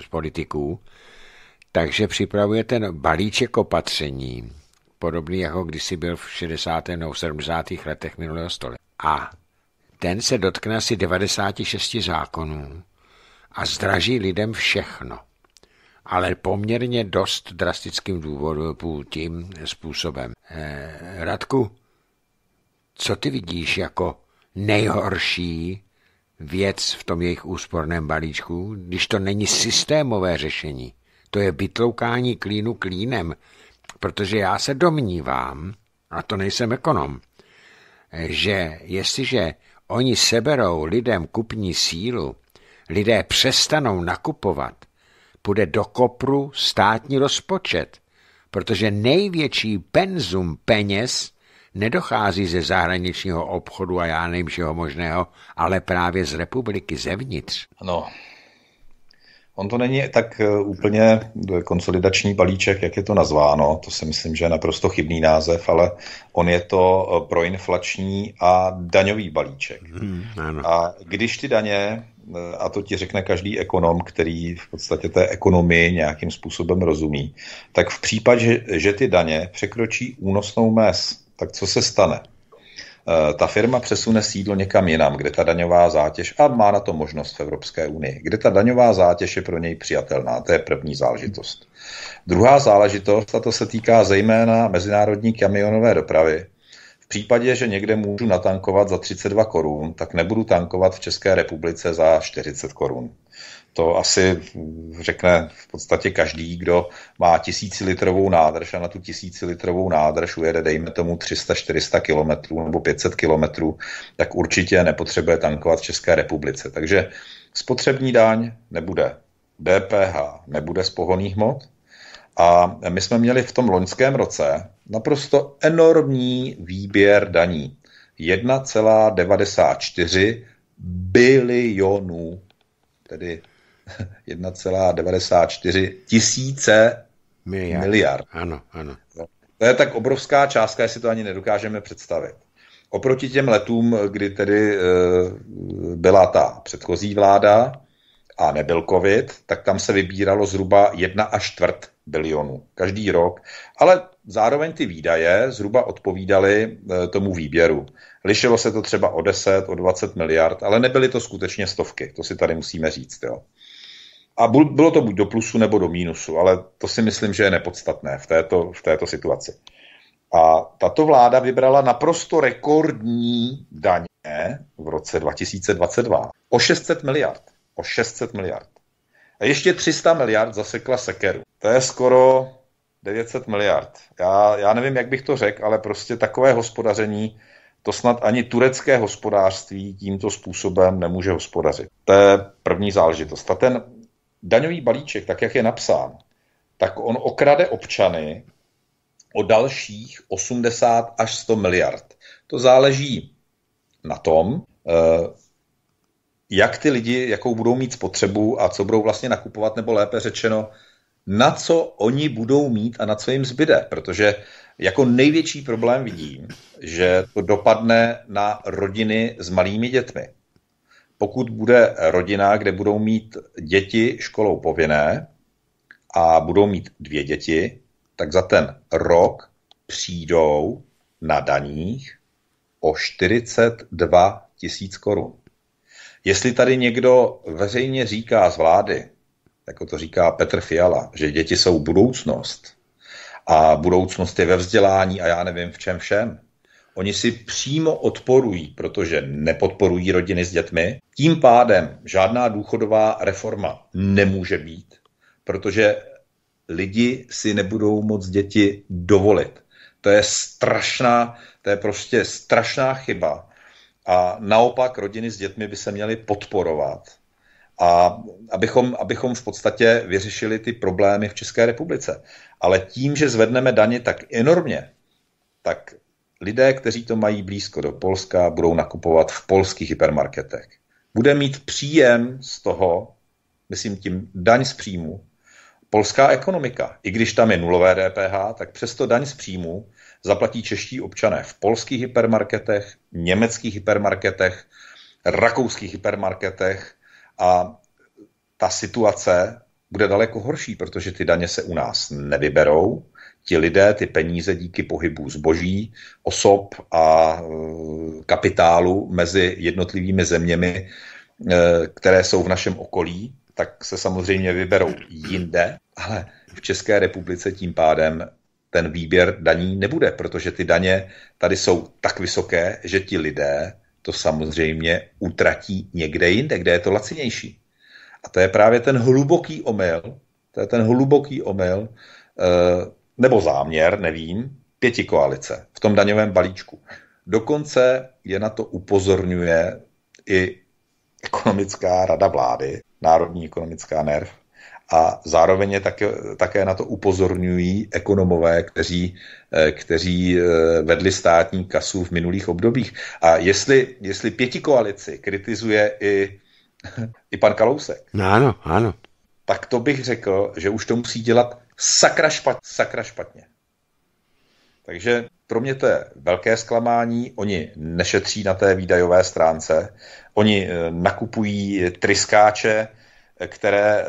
z politiků, takže připravuje ten balíček opatření, podobný jako když si byl v 60. nebo 70. letech minulého století. A ten se dotkne asi 96 zákonů a zdraží lidem všechno. Ale poměrně dost drastickým důvodem, tím způsobem. Eh, Radku, co ty vidíš jako nejhorší věc v tom jejich úsporném balíčku, když to není systémové řešení? to je vytloukání klínu klínem, protože já se domnívám, a to nejsem ekonom, že jestliže oni seberou lidem kupní sílu, lidé přestanou nakupovat, půjde do kopru státní rozpočet, protože největší penzum peněz nedochází ze zahraničního obchodu a já nevím možného, ale právě z republiky zevnitř. No, On to není tak eh, úplně eh, konsolidační balíček, jak je to nazváno, to si myslím, že je naprosto chybný název, ale on je to eh, proinflační a daňový balíček. Hmm, a když ty daně, a to ti řekne každý ekonom, který v podstatě té ekonomii nějakým způsobem rozumí, tak v případě, že, že ty daně překročí únosnou mez, tak co se stane? Eh, ta firma přesune sídlo někam jinam, kde ta daňová zátěž, a má na to možnost v Evropské unii, kde ta daňová zátěž je pro něj přijatelná. To je první záležitost. Druhá záležitost, a to se týká zejména mezinárodní kamionové dopravy, v případě, že někde můžu natankovat za 32 korun, tak nebudu tankovat v České republice za 40 korun. To asi řekne v podstatě každý, kdo má tisícilitrovou nádrž a na tu tisícilitrovou nádrž ujede, dejme tomu 300-400 kilometrů nebo 500 kilometrů, tak určitě nepotřebuje tankovat v České republice. Takže spotřební daň nebude, DPH nebude z pohoných hmot, a my jsme měli v tom loňském roce naprosto enormní výběr daní. 1,94 bilionů, tedy 1,94 [laughs] tisíce miliard. miliard. Ano, ano. No, to je tak obrovská částka, jestli to ani nedokážeme představit. Oproti těm letům, kdy tedy eh, byla ta předchozí vláda a nebyl covid, tak tam se vybíralo zhruba jedna a čtvrt bilionů každý rok, ale zároveň ty výdaje zhruba odpovídaly e, tomu výběru. Lišilo se to třeba o 10, o 20 miliard, ale nebyly to skutečně stovky, to si tady musíme říct. Jo. A bylo to buď do plusu nebo do mínusu, ale to si myslím, že je nepodstatné v této, v této situaci. A tato vláda vybrala naprosto rekordní daně v roce 2022 o 600 miliard. O 600 miliard. A ještě 300 miliard zasekla sekeru. To je skoro 900 miliard. Já, já nevím, jak bych to řekl, ale prostě takové hospodaření, to snad ani turecké hospodářství tímto způsobem nemůže hospodařit. To je první záležitost. A ten daňový balíček, tak jak je napsán, tak on okrade občany o dalších 80 až 100 miliard. To záleží na tom, eh, jak ty lidi, jakou budou mít spotřebu a co budou vlastně nakupovat, nebo lépe řečeno, na co oni budou mít a na co jim zbyde. Protože jako největší problém vidím, že to dopadne na rodiny s malými dětmi. Pokud bude rodina, kde budou mít děti školou povinné a budou mít dvě děti, tak za ten rok přijdou na daních o 42 tisíc korun. Jestli tady někdo veřejně říká z vlády, jako to říká Petr Fiala, že děti jsou budoucnost a budoucnost je ve vzdělání a já nevím v čem všem, Oni si přímo odporují, protože nepodporují rodiny s dětmi. Tím pádem žádná důchodová reforma nemůže být, protože lidi si nebudou moc děti dovolit. To je strašná, to je prostě strašná chyba, a naopak rodiny s dětmi by se měly podporovat. A abychom, abychom v podstatě vyřešili ty problémy v České republice. Ale tím, že zvedneme daně tak enormně, tak lidé, kteří to mají blízko do Polska, budou nakupovat v polských hypermarketech. Bude mít příjem z toho, myslím tím daň z příjmu, polská ekonomika. I když tam je nulové DPH, tak přesto daň z příjmu zaplatí čeští občané v polských hypermarketech, německých hypermarketech, rakouských hypermarketech a ta situace bude daleko horší, protože ty daně se u nás nevyberou. Ti lidé ty peníze díky pohybu zboží, osob a eh, kapitálu mezi jednotlivými zeměmi, eh, které jsou v našem okolí, tak se samozřejmě vyberou jinde, ale v České republice tím pádem ten výběr daní nebude, protože ty daně tady jsou tak vysoké, že ti lidé to samozřejmě utratí někde jinde, kde je to lacinější. A to je právě ten hluboký omyl, to je ten hluboký omyl, eh, nebo záměr, nevím, pěti koalice v tom daňovém balíčku. Dokonce je na to upozorňuje i ekonomická rada vlády, Národní ekonomická nerv, a zároveň je také, také na to upozorňují ekonomové, kteří, eh, kteří eh, vedli státní kasu v minulých obdobích. A jestli, jestli pěti koalici kritizuje i, [laughs] i pan Kalousek, no ano, ano. tak to bych řekl, že už to musí dělat sakra, špat, sakra špatně. Takže pro mě to je velké zklamání. Oni nešetří na té výdajové stránce, oni eh, nakupují tryskáče, které eh,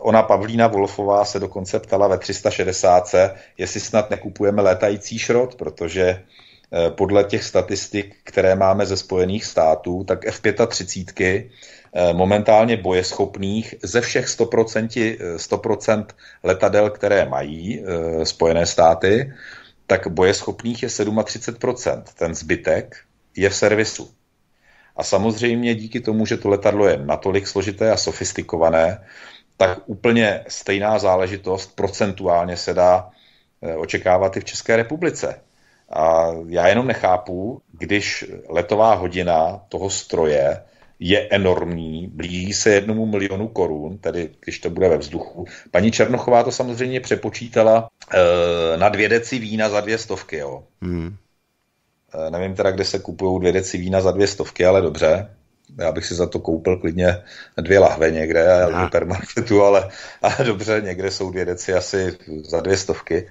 ona Pavlína Wolfová se dokonce ptala ve 360, jestli snad nekupujeme létající šrot, protože eh, podle těch statistik, které máme ze Spojených států, tak F-35 eh, momentálně bojeschopných ze všech 100%, 100% letadel, které mají Spojené státy, tak bojeschopných je 37%. Ten zbytek je v servisu. A samozřejmě díky tomu, že to letadlo je natolik složité a sofistikované, tak úplně stejná záležitost procentuálně se dá eh, očekávat i v České republice. A já jenom nechápu, když letová hodina toho stroje je enormní, blíží se jednomu milionu korun, tedy když to bude ve vzduchu. Paní Černochová to samozřejmě přepočítala e, na dvě deci vína za dvě stovky. Jo. Hmm. Eh, nevím teda, kde se kupují dvě deci vína za dvě stovky, ale dobře. Já bych si za to koupil klidně dvě lahve někde a v hypermarketu, ale, ale dobře, někde jsou dvě deci asi za dvě stovky.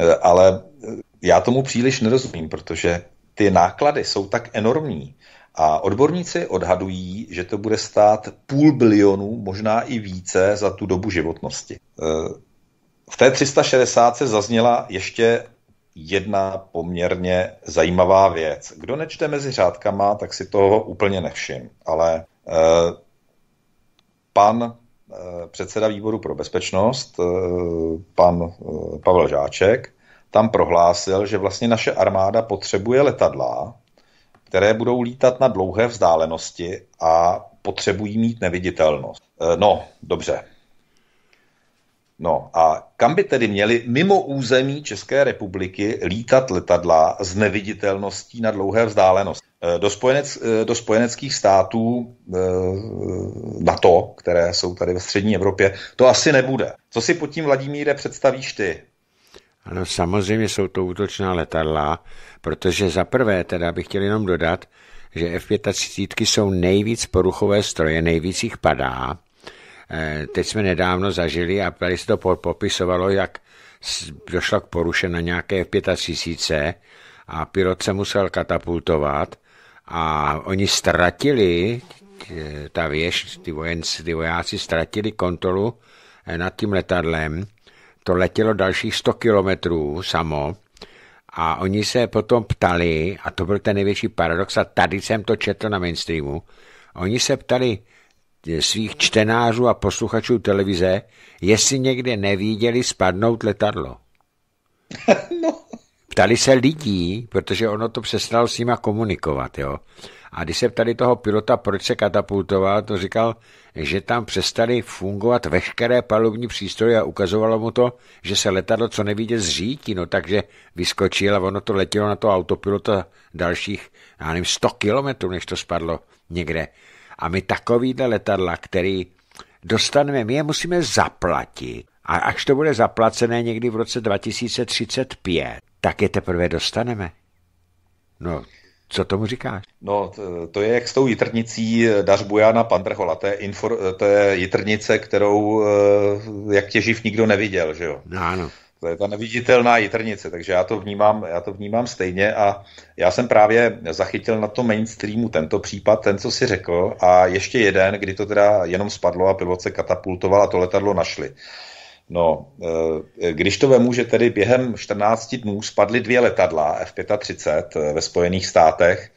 Eh, ale eh, já tomu příliš nerozumím, protože ty náklady jsou tak enormní a odborníci odhadují, že to bude stát půl bilionu, možná i více za tu dobu životnosti. V té 360 se zazněla ještě jedna poměrně zajímavá věc. Kdo nečte mezi řádkama, tak si toho úplně nevšim, ale eh, pan eh, předseda výboru pro bezpečnost, eh, pan eh, Pavel Žáček, tam prohlásil, že vlastně naše armáda potřebuje letadla, které budou lítat na dlouhé vzdálenosti a potřebují mít neviditelnost. Eh, no, dobře, No a kam by tedy měly mimo území České republiky lítat letadla s neviditelností na dlouhé vzdálenosti? Eh, do, spojenec, eh, do spojeneckých států eh, na to, které jsou tady ve střední Evropě, to asi nebude. Co si pod tím, Vladimíre, představíš ty? Ano, samozřejmě jsou to útočná letadla, protože za prvé teda bych chtěl jenom dodat, že F-35 jsou nejvíc poruchové stroje, nejvíc jich padá, Eh, teď jsme nedávno zažili a tady se to popisovalo, jak došlo k poruše na nějaké 35 a pilot se musel katapultovat a oni ztratili, eh, ta věž, ty, vojenci, ty vojáci ztratili kontrolu eh, nad tím letadlem. To letělo dalších 100 kilometrů samo a oni se potom ptali, a to byl ten největší paradox, a tady jsem to četl na mainstreamu, oni se ptali svých čtenářů a posluchačů televize, jestli někde neviděli spadnout letadlo. [laughs] No. Ptali se lidí, protože ono to přestalo s nima komunikovat, jo. A když se ptali toho pilota, proč se katapultoval, to říkal, že tam přestali fungovat veškeré palubní přístroje a ukazovalo mu to, že se letadlo co nevíde zřítí, no takže vyskočil a ono to letělo na to autopilota dalších, já nevím, 100 kilometrů, než to spadlo někde. A my takovýhle letadla, který dostaneme, my je musíme zaplatit. A až to bude zaplacené někdy v roce 2035, tak je teprve dostaneme. No, co tomu říkáš? No, to, je jak s tou jitrnicí eh, Dařbujana Pandrchola. To je, infor, to je jitrnice, kterou eh, jak těživ nikdo neviděl, že jo? No, ano to je ta neviditelná jitrnice, takže já to vnímám, já to vnímám stejně a já jsem právě zachytil na to mainstreamu tento případ, ten, co si řekl a ještě jeden, kdy to teda jenom spadlo a pilot se katapultoval a to letadlo našli. No, eh, když to vemu, že tedy během 14 dnů spadly dvě letadla F-35 eh, ve Spojených státech,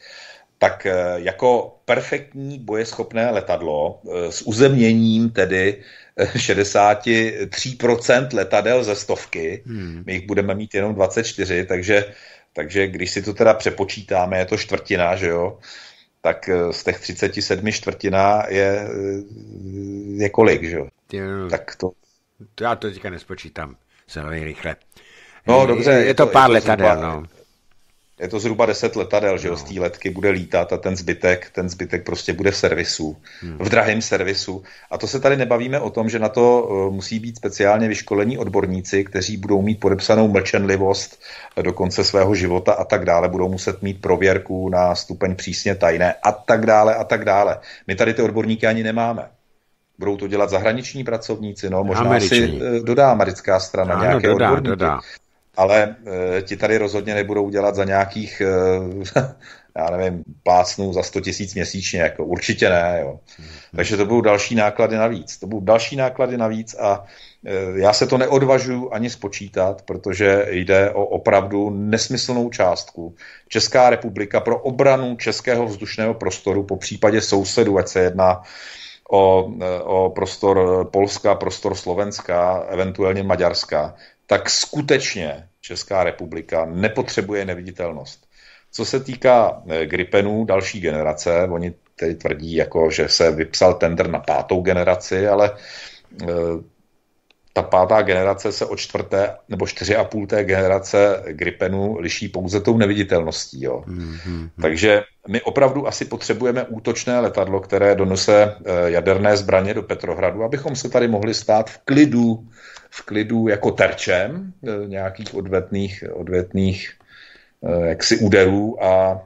tak eh, jako perfektní bojeschopné letadlo s uzemněním tedy 63% letadel ze stovky, hmm. my jich budeme mít jenom 24, takže, takže když si to teda přepočítáme, je to čtvrtina, že jo, tak eh, z těch 37 čtvrtina je, eh, je kolik, že jo. Tak to... to já to teďka nespočítám, se rychle. No, dobře. Je, je to, to pár je to letadel, zhruba, no je to zhruba 10 letadel, že no. z té letky bude lítat a ten zbytek, ten zbytek prostě bude v servisu, hmm. v drahém servisu. A to se tady nebavíme o tom, že na to eh, musí být speciálně vyškolení odborníci, kteří budou mít podepsanou mlčenlivost do konce svého života a tak dále, budou muset mít prověrku na stupeň přísně tajné a tak dále a tak dále. My tady ty odborníky ani nemáme. Budou to dělat zahraniční pracovníci, no, možná Američní. si eh, dodá americká strana ano, nějaké dodá, odborníky. Dodá ale e, ti tady rozhodně nebudou dělat za nějakých, e, [laughs] já nevím, plácnů za 100 tisíc měsíčně, jako určitě ne, jo. Mm-hmm. Takže to budou další náklady navíc. To budou další náklady navíc a e, já se to neodvažuji ani spočítat, protože jde o opravdu nesmyslnou částku. Česká republika pro obranu českého vzdušného prostoru, po případě sousedů, ať se jedná o, o prostor Polska, prostor Slovenska, eventuálně Maďarska, tak skutečně Česká republika nepotřebuje neviditelnost. Co se týká eh, Gripenů další generace, oni tedy tvrdí, jako, že se vypsal tender na pátou generaci, ale eh, ta pátá generace se od čtvrté nebo čtyři a půl té generace Gripenu liší pouze tou neviditelností. Jo. Mm-hmm. Takže my opravdu asi potřebujeme útočné letadlo, které donese eh, jaderné zbraně do Petrohradu, abychom se tady mohli stát v klidu, v klidu jako terčem eh, nějakých odvetných, odvetných eh, jaksi úderů a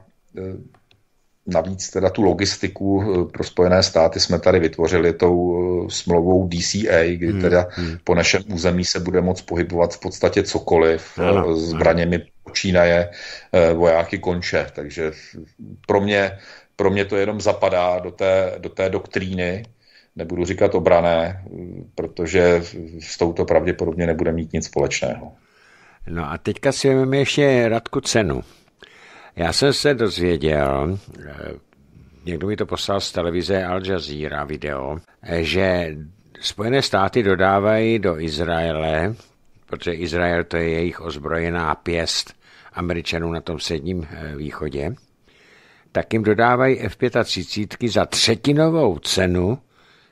Navíc teda tu logistiku eh, pro Spojené státy jsme tady vytvořili tou eh, smlouvou DCA, kdy hmm, teda hmm. po našem území se bude moct pohybovat v podstatě cokoliv, s eh, zbraněmi počínaje, vojáky konče. Takže pro mě, pro mě to jenom zapadá do té, do té doktríny, nebudu říkat obrané, protože s touto pravděpodobně nebude mít nic společného. No a teďka si vezmeme ještě Radku cenu. Já jsem se dozvěděl, eh, někdo mi to poslal z televize Al Jazeera video, eh, že Spojené státy dodávají do Izraele, protože Izrael to je jejich ozbrojená pěst Američanů na tom sedním eh, východě, tak jim dodávají F-35 za třetinovou cenu,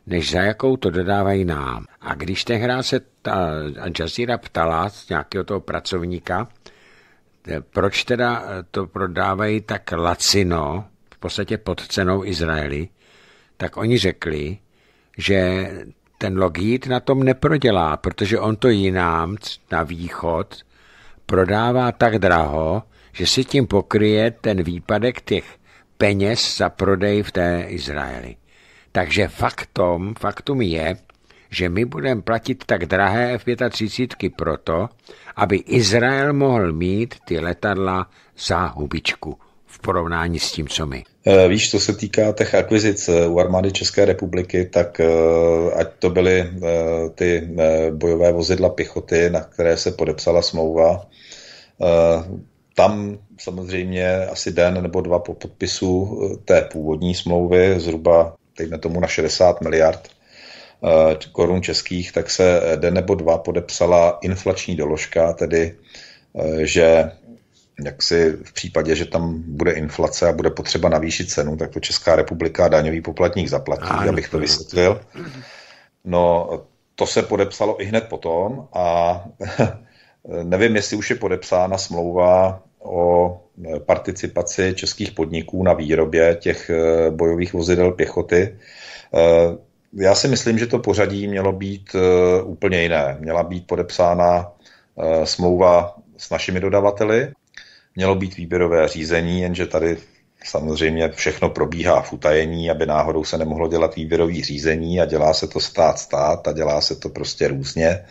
než za jakou to dodávají nám. A když tehrá se ta Al Jazeera ptala nějakého toho pracovníka, Eh, proč teda eh, to prodávají tak lacino, v podstatě pod cenou Izraeli, tak oni řekli, že ten logít na tom neprodělá, protože on to jinám na východ prodává tak draho, že si tím pokryje ten výpadek těch peněz za prodej v té Izraeli. Takže faktom, faktum je, že my budeme platit tak drahé F-35 proto, aby Izrael mohl mít ty letadla za hubičku v porovnání s tím, co my. Eh, víš, co se týká těch akvizic eh, u armády České republiky, tak eh, ať to byly ty bojové vozidla pěchoty, na které se podepsala smlouva, tam samozřejmě asi den nebo dva po podpisu té původní smlouvy, zhruba dejme tomu na 60 miliard, Eh, korun českých, tak se eh, den nebo dva podepsala inflační doložka, tedy eh, že jak si v případě, že tam bude inflace a bude potřeba navýšit cenu, tak to Česká republika a daňový poplatník zaplatí, ano, abych to vysvětlil. No, to se podepsalo i hned potom a [laughs] nevím, jestli už je podepsána smlouva o participaci českých podniků na výrobě těch bojových vozidel pěchoty já si myslím, že to pořadí mělo být uh, úplně jiné. Měla být podepsána uh, smlouva s našimi dodavateli, mělo být výběrové řízení, jenže tady samozřejmě všechno probíhá v utajení, aby náhodou se nemohlo dělat výběrové řízení a dělá se to stát stát a dělá se to prostě různě.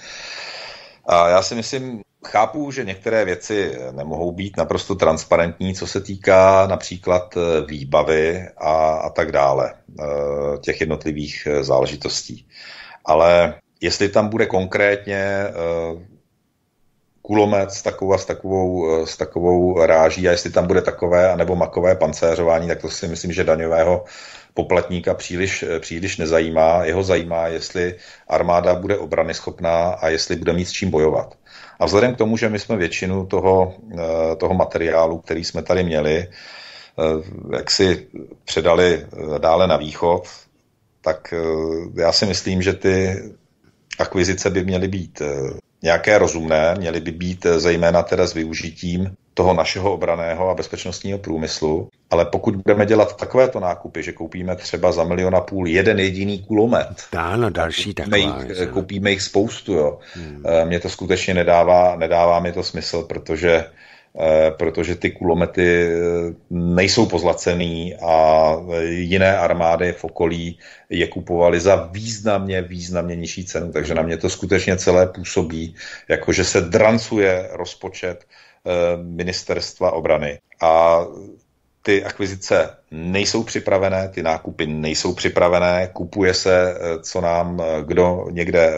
A já si myslím, chápu, že některé věci eh, nemohou být naprosto transparentní, co se týká například eh, výbavy a, a tak dále, eh, těch jednotlivých záležitostí. Ale jestli tam bude konkrétně kulomet s takovou, s takovou, s takovou ráží a jestli tam bude takové anebo makové pancéřování, tak to si myslím, že daňového poplatníka příliš, příliš nezajímá. Jeho zajímá, jestli armáda bude obrany schopná a jestli bude mít s čím bojovat. A vzhledem k tomu, že my jsme většinu toho, eh, toho materiálu, který jsme tady měli, eh, jak si předali eh, dále na východ, tak já si myslím, že ty akvizice by měly být nějaké rozumné, měly by být zejména teda s využitím toho našeho obraného a bezpečnostního průmyslu, ale pokud budeme dělat takovéto nákupy, že koupíme třeba za milion a půl jeden jediný kulomet, Dáno, další taková, jich, koupíme jich spoustu, jo. Hmm. Eh, mě to skutečně nedává, nedává mi to smysl, protože eh, protože ty kulomety eh, nejsou pozlacený a jiné armády v okolí je kupovaly za významně, významně nižší cenu, takže na mě to skutečně celé působí, jakože se drancuje rozpočet Eh, ministerstva obrany. A ty akvizice nejsou připravené, ty nákupy nejsou připravené, kupuje se, eh, co nám eh, kdo někde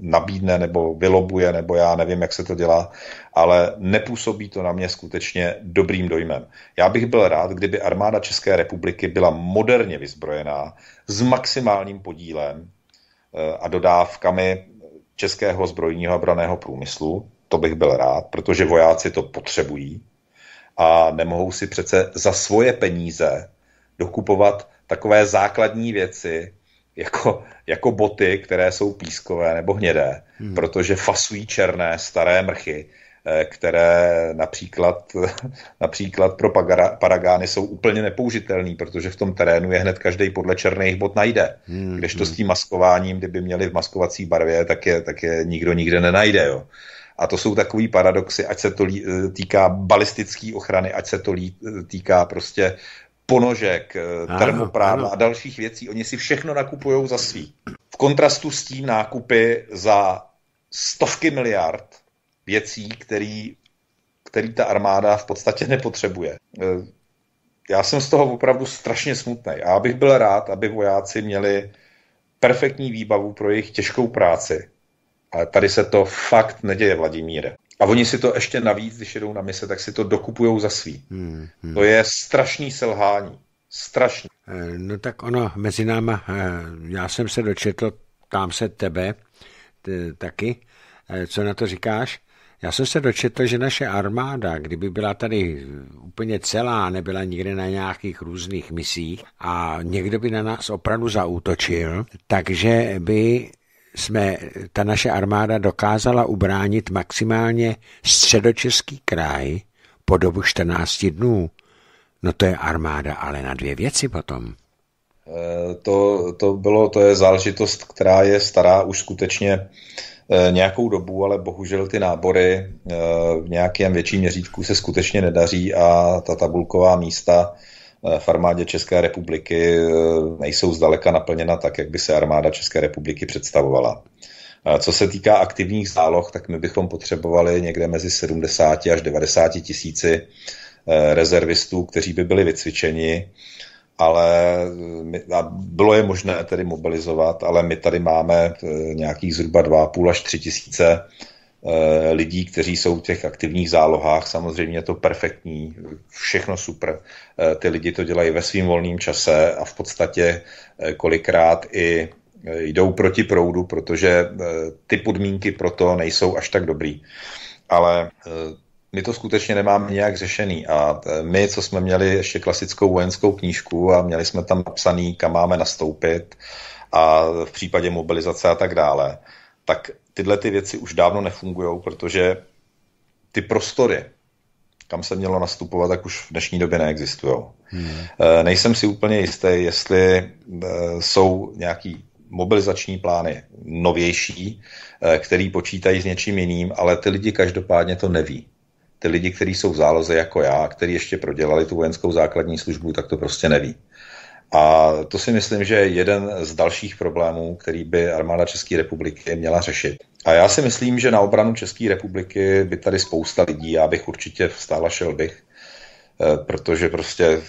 nabídne nebo vylobuje, nebo já nevím, jak se to dělá, ale nepůsobí to na mě skutečně dobrým dojmem. Já bych byl rád, kdyby armáda České republiky byla moderně vyzbrojená s maximálním podílem a dodávkami českého zbrojního a braného průmyslu, to bych byl rád, protože vojáci to potřebují a nemohou si přece za svoje peníze dokupovat takové základní věci, jako, jako boty, které jsou pískové nebo hnědé, hmm. protože fasují černé staré mrchy, eh, které například, [laughs] například pro paragány jsou úplně nepoužitelné, protože v tom terénu je hned každý podle černých bot najde. Hmm, Kdežto s hmm. tím maskováním, kdyby měli v maskovací barvě, tak je, tak je nikdo nikde nenajde. Jo. A to jsou takový paradoxy, ať se to eh, týká balistické ochrany, ať se to eh, týká prostě ponožek, eh, termoprádla a dalších věcí. Oni si všechno nakupují za svý. V kontrastu s tím nákupy za stovky miliard věcí, který, který ta armáda v podstatě nepotřebuje. Já jsem z toho opravdu strašně smutný. Já bych byl rád, aby vojáci měli perfektní výbavu pro jejich těžkou práci, ale tady se to fakt neděje, Vladimíre. A oni si to ještě navíc, když jedou na mise, tak si to dokupujou za svý. Hmm, hmm. To je strašný selhání. Strašný. Eh, no tak ono, mezi náma, eh, já jsem se dočetl, tam se tebe taky, eh, co na to říkáš? Já jsem se dočetl, že naše armáda, kdyby byla tady úplně celá, nebyla nikde na nějakých různých misích a někdo by na nás opravdu zaútočil, takže by jsme, ta naše armáda dokázala ubránit maximálně středočeský kraj po dobu 14 dnů. No to je armáda, ale na dvě věci potom. E, to, to, bylo, to je záležitost, která je stará už skutečně e, nějakou dobu, ale bohužel ty nábory e, v nějakém větším měřítku se skutečně nedaří a ta tabulková místa Eh, v armádě České republiky eh, nejsou zdaleka naplněna tak, jak by se armáda České republiky představovala. Eh, co se týká aktivních záloh, tak my bychom potřebovali někde mezi 70 až 90 tisíci rezervistů, kteří by byli vycvičeni, ale bylo je možné tedy mobilizovat, ale my tady máme nějakých zhruba 2,5 až 3 tisíce Eh, lidí, kteří jsou v těch aktivních zálohách, samozřejmě je to perfektní, všechno super. Eh, ty lidi to dělají ve svým volném čase a v podstatě eh, kolikrát i jdou proti proudu, protože ty podmínky pro to nejsou až tak dobrý. Ale my to skutečně nemáme nějak řešený a my, co jsme měli ještě klasickou vojenskou knížku a měli jsme tam napsaný, kam máme nastoupit a v případě mobilizace a tak dále, tak tyhle ty věci už dávno nefungují, protože ty prostory, kam se mělo nastupovat, tak už v dnešní době neexistují. Hmm. Eh, nejsem si úplně jistý, jestli eh, jsou nějaký mobilizační plány novější, eh, který počítají s něčím jiným, ale ty lidi každopádně to neví. Ty lidi, kteří jsou v záloze jako já, kteří ještě prodělali tu vojenskou základní službu, tak to prostě neví. A to si myslím, že je jeden z dalších problémů, který by armáda České republiky měla řešit. A já si myslím, že na obranu České republiky by tady spousta lidí, já bych určitě vstála šel bych, eh, protože prostě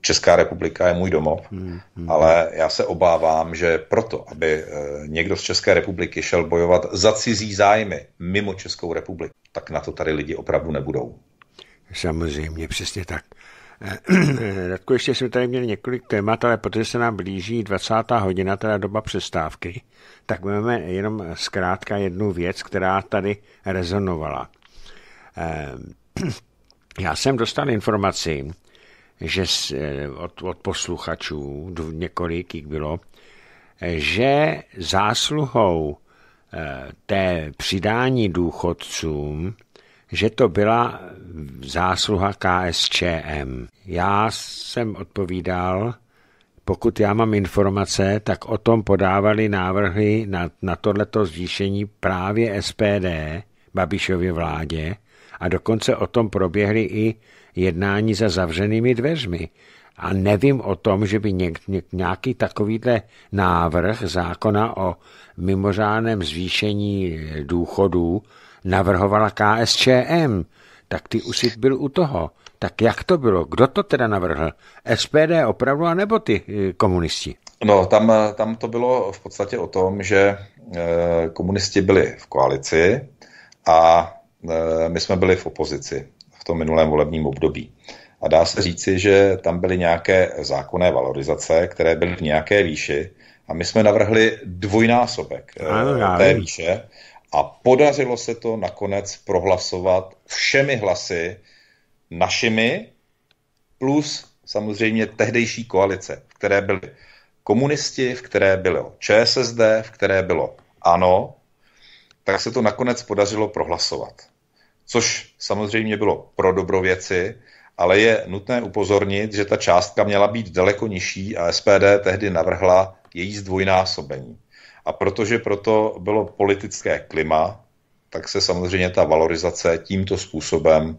Česká republika je můj domov, hmm, hmm. ale já se obávám, že proto, aby eh, někdo z České republiky šel bojovat za cizí zájmy mimo Českou republiku, tak na to tady lidi opravdu nebudou. Samozřejmě, přesně tak. Eh, [clears throat] Radku, ještě jsme tady měli několik témat, ale protože se nám blíží 20. hodina, teda doba přestávky, tak máme jenom zkrátka jednu věc, která tady rezonovala. Eh, [clears throat] Já jsem dostal informaci, že eh, od, od posluchačů, několik jich bylo, že zásluhou té přidání důchodcům že to byla zásluha KSČM. Já jsem odpovídal, pokud já mám informace, tak o tom podávali návrhy na, na tohleto zvýšení právě SPD, Babišově vládě, a dokonce o tom proběhly i jednání za zavřenými dveřmi. A nevím o tom, že by něk, něk, nějaký takovýhle návrh zákona o mimořádném zvýšení důchodů navrhovala KSČM, tak ty usit byl u toho. Tak jak to bylo? Kdo to teda navrhl? SPD opravdu, anebo ty eh, komunisti? No, tam, eh, tam to bylo v podstatě o tom, že eh, komunisti byli v koalici a my jsme byli v opozici v tom minulém volebním období. A dá se říci, že tam byly nějaké zákonné valorizace, které byly v nějaké výši a my jsme navrhli dvojnásobek ano, té výše a podařilo se to nakonec prohlasovat všemi hlasy našimi, plus samozřejmě tehdejší koalice, v které byly komunisti, v které bylo ČSSD, v které bylo ANO, tak se to nakonec podařilo prohlasovat. Což samozřejmě bylo pro dobrověci, ale je nutné upozornit, že ta částka měla být daleko nižší a SPD tehdy navrhla její zdvojnásobení. A protože proto bylo politické klima, tak se samozřejmě ta valorizace tímto způsobem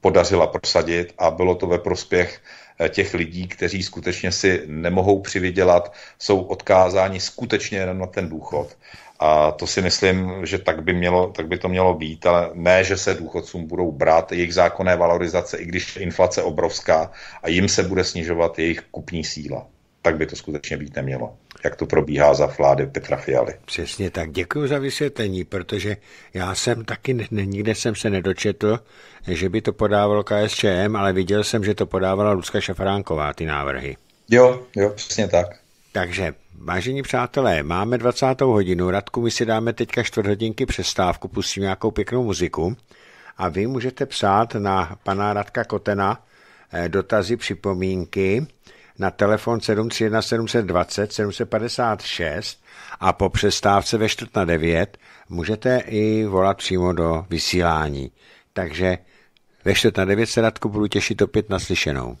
podařila prosadit a bylo to ve prospěch eh, těch lidí, kteří skutečně si nemohou přivydělat, jsou odkázáni skutečně jenom na ten důchod. A to si myslím, že tak by, mělo, tak by to mělo být, ale ne, že se důchodcům budou brát jejich zákonné valorizace, i když je inflace obrovská a jim se bude snižovat jejich kupní síla. Tak by to skutečně být nemělo jak to probíhá za vlády Petra Fialy. Přesně tak, děkuji za vysvětlení, protože já jsem taky, nikde jsem se nedočetl, že by to podával KSČM, ale viděl jsem, že to podávala Lucka Šafránková, ty návrhy. Jo, jo, přesně tak. Takže, vážení přátelé, máme 20. hodinu, Radku, my si dáme teďka čtvrt hodinky přestávku, pustím nějakou pěknou muziku a vy můžete psát na pana Radka Kotena eh, dotazy, připomínky, na telefon 731 720 756 a po přestávce ve čtvrt na 9 můžete i volat přímo do vysílání. Takže ve čtvrt na 9 se Radku budu těšit opět naslyšenou.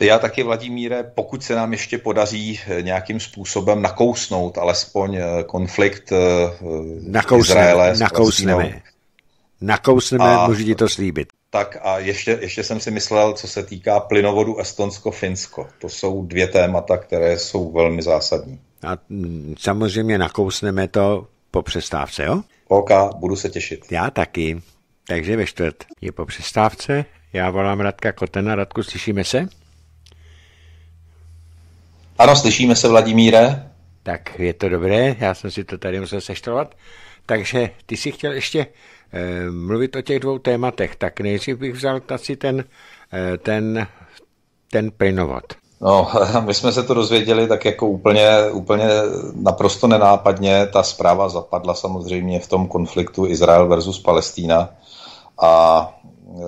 Já taky, Vladimíre, pokud se nám ještě podaří eh, nějakým způsobem nakousnout alespoň eh, konflikt eh, nakousneme, Izraele. Nakousneme. Nakousneme, a... můžu ti to slíbit. Tak a ještě, ještě jsem si myslel, co se týká plynovodu Estonsko-Finsko. To jsou dvě témata, které jsou velmi zásadní. A mm, samozřejmě nakousneme to po přestávce, jo? OK, budu se těšit. Já taky. Takže ve čtvrt je po přestávce. Já volám Radka Kotena. Radku, slyšíme se? Ano, slyšíme se, Vladimíre. Tak je to dobré, já jsem si to tady musel seštrovat. Takže ty jsi chtěl ještě Eh, mluvit o těch dvou tématech, tak nejdřív bych vzal asi ten, eh, ten, ten plynovod. No, [laughs] my jsme se to dozvěděli tak jako úplně, úplně naprosto nenápadně. Ta zpráva zapadla samozřejmě v tom konfliktu Izrael versus Palestína a eh,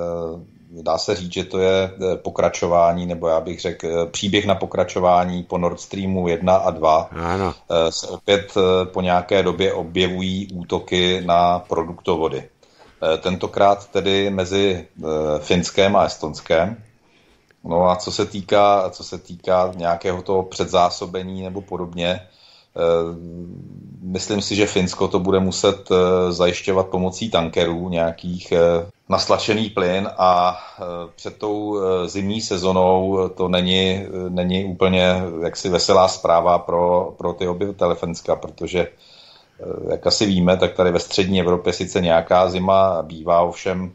dá se říct, že to je pokračování, nebo já bych řekl příběh na pokračování po Nord Streamu 1 a 2. Ano. Se opět po nějaké době objevují útoky na produktovody. Eh, tentokrát tedy mezi eh, Finském a Estonském. No a co se týká, co se týká nějakého toho předzásobení nebo podobně, eh, myslím si, že Finsko to bude muset zajišťovat pomocí tankerů nějakých naslačený plyn a před tou zimní sezonou to není, není úplně jaksi veselá zpráva pro, pro ty obyvatele Finska, protože Eh, jak asi víme, tak tady ve střední Evropě sice nějaká zima bývá, ovšem,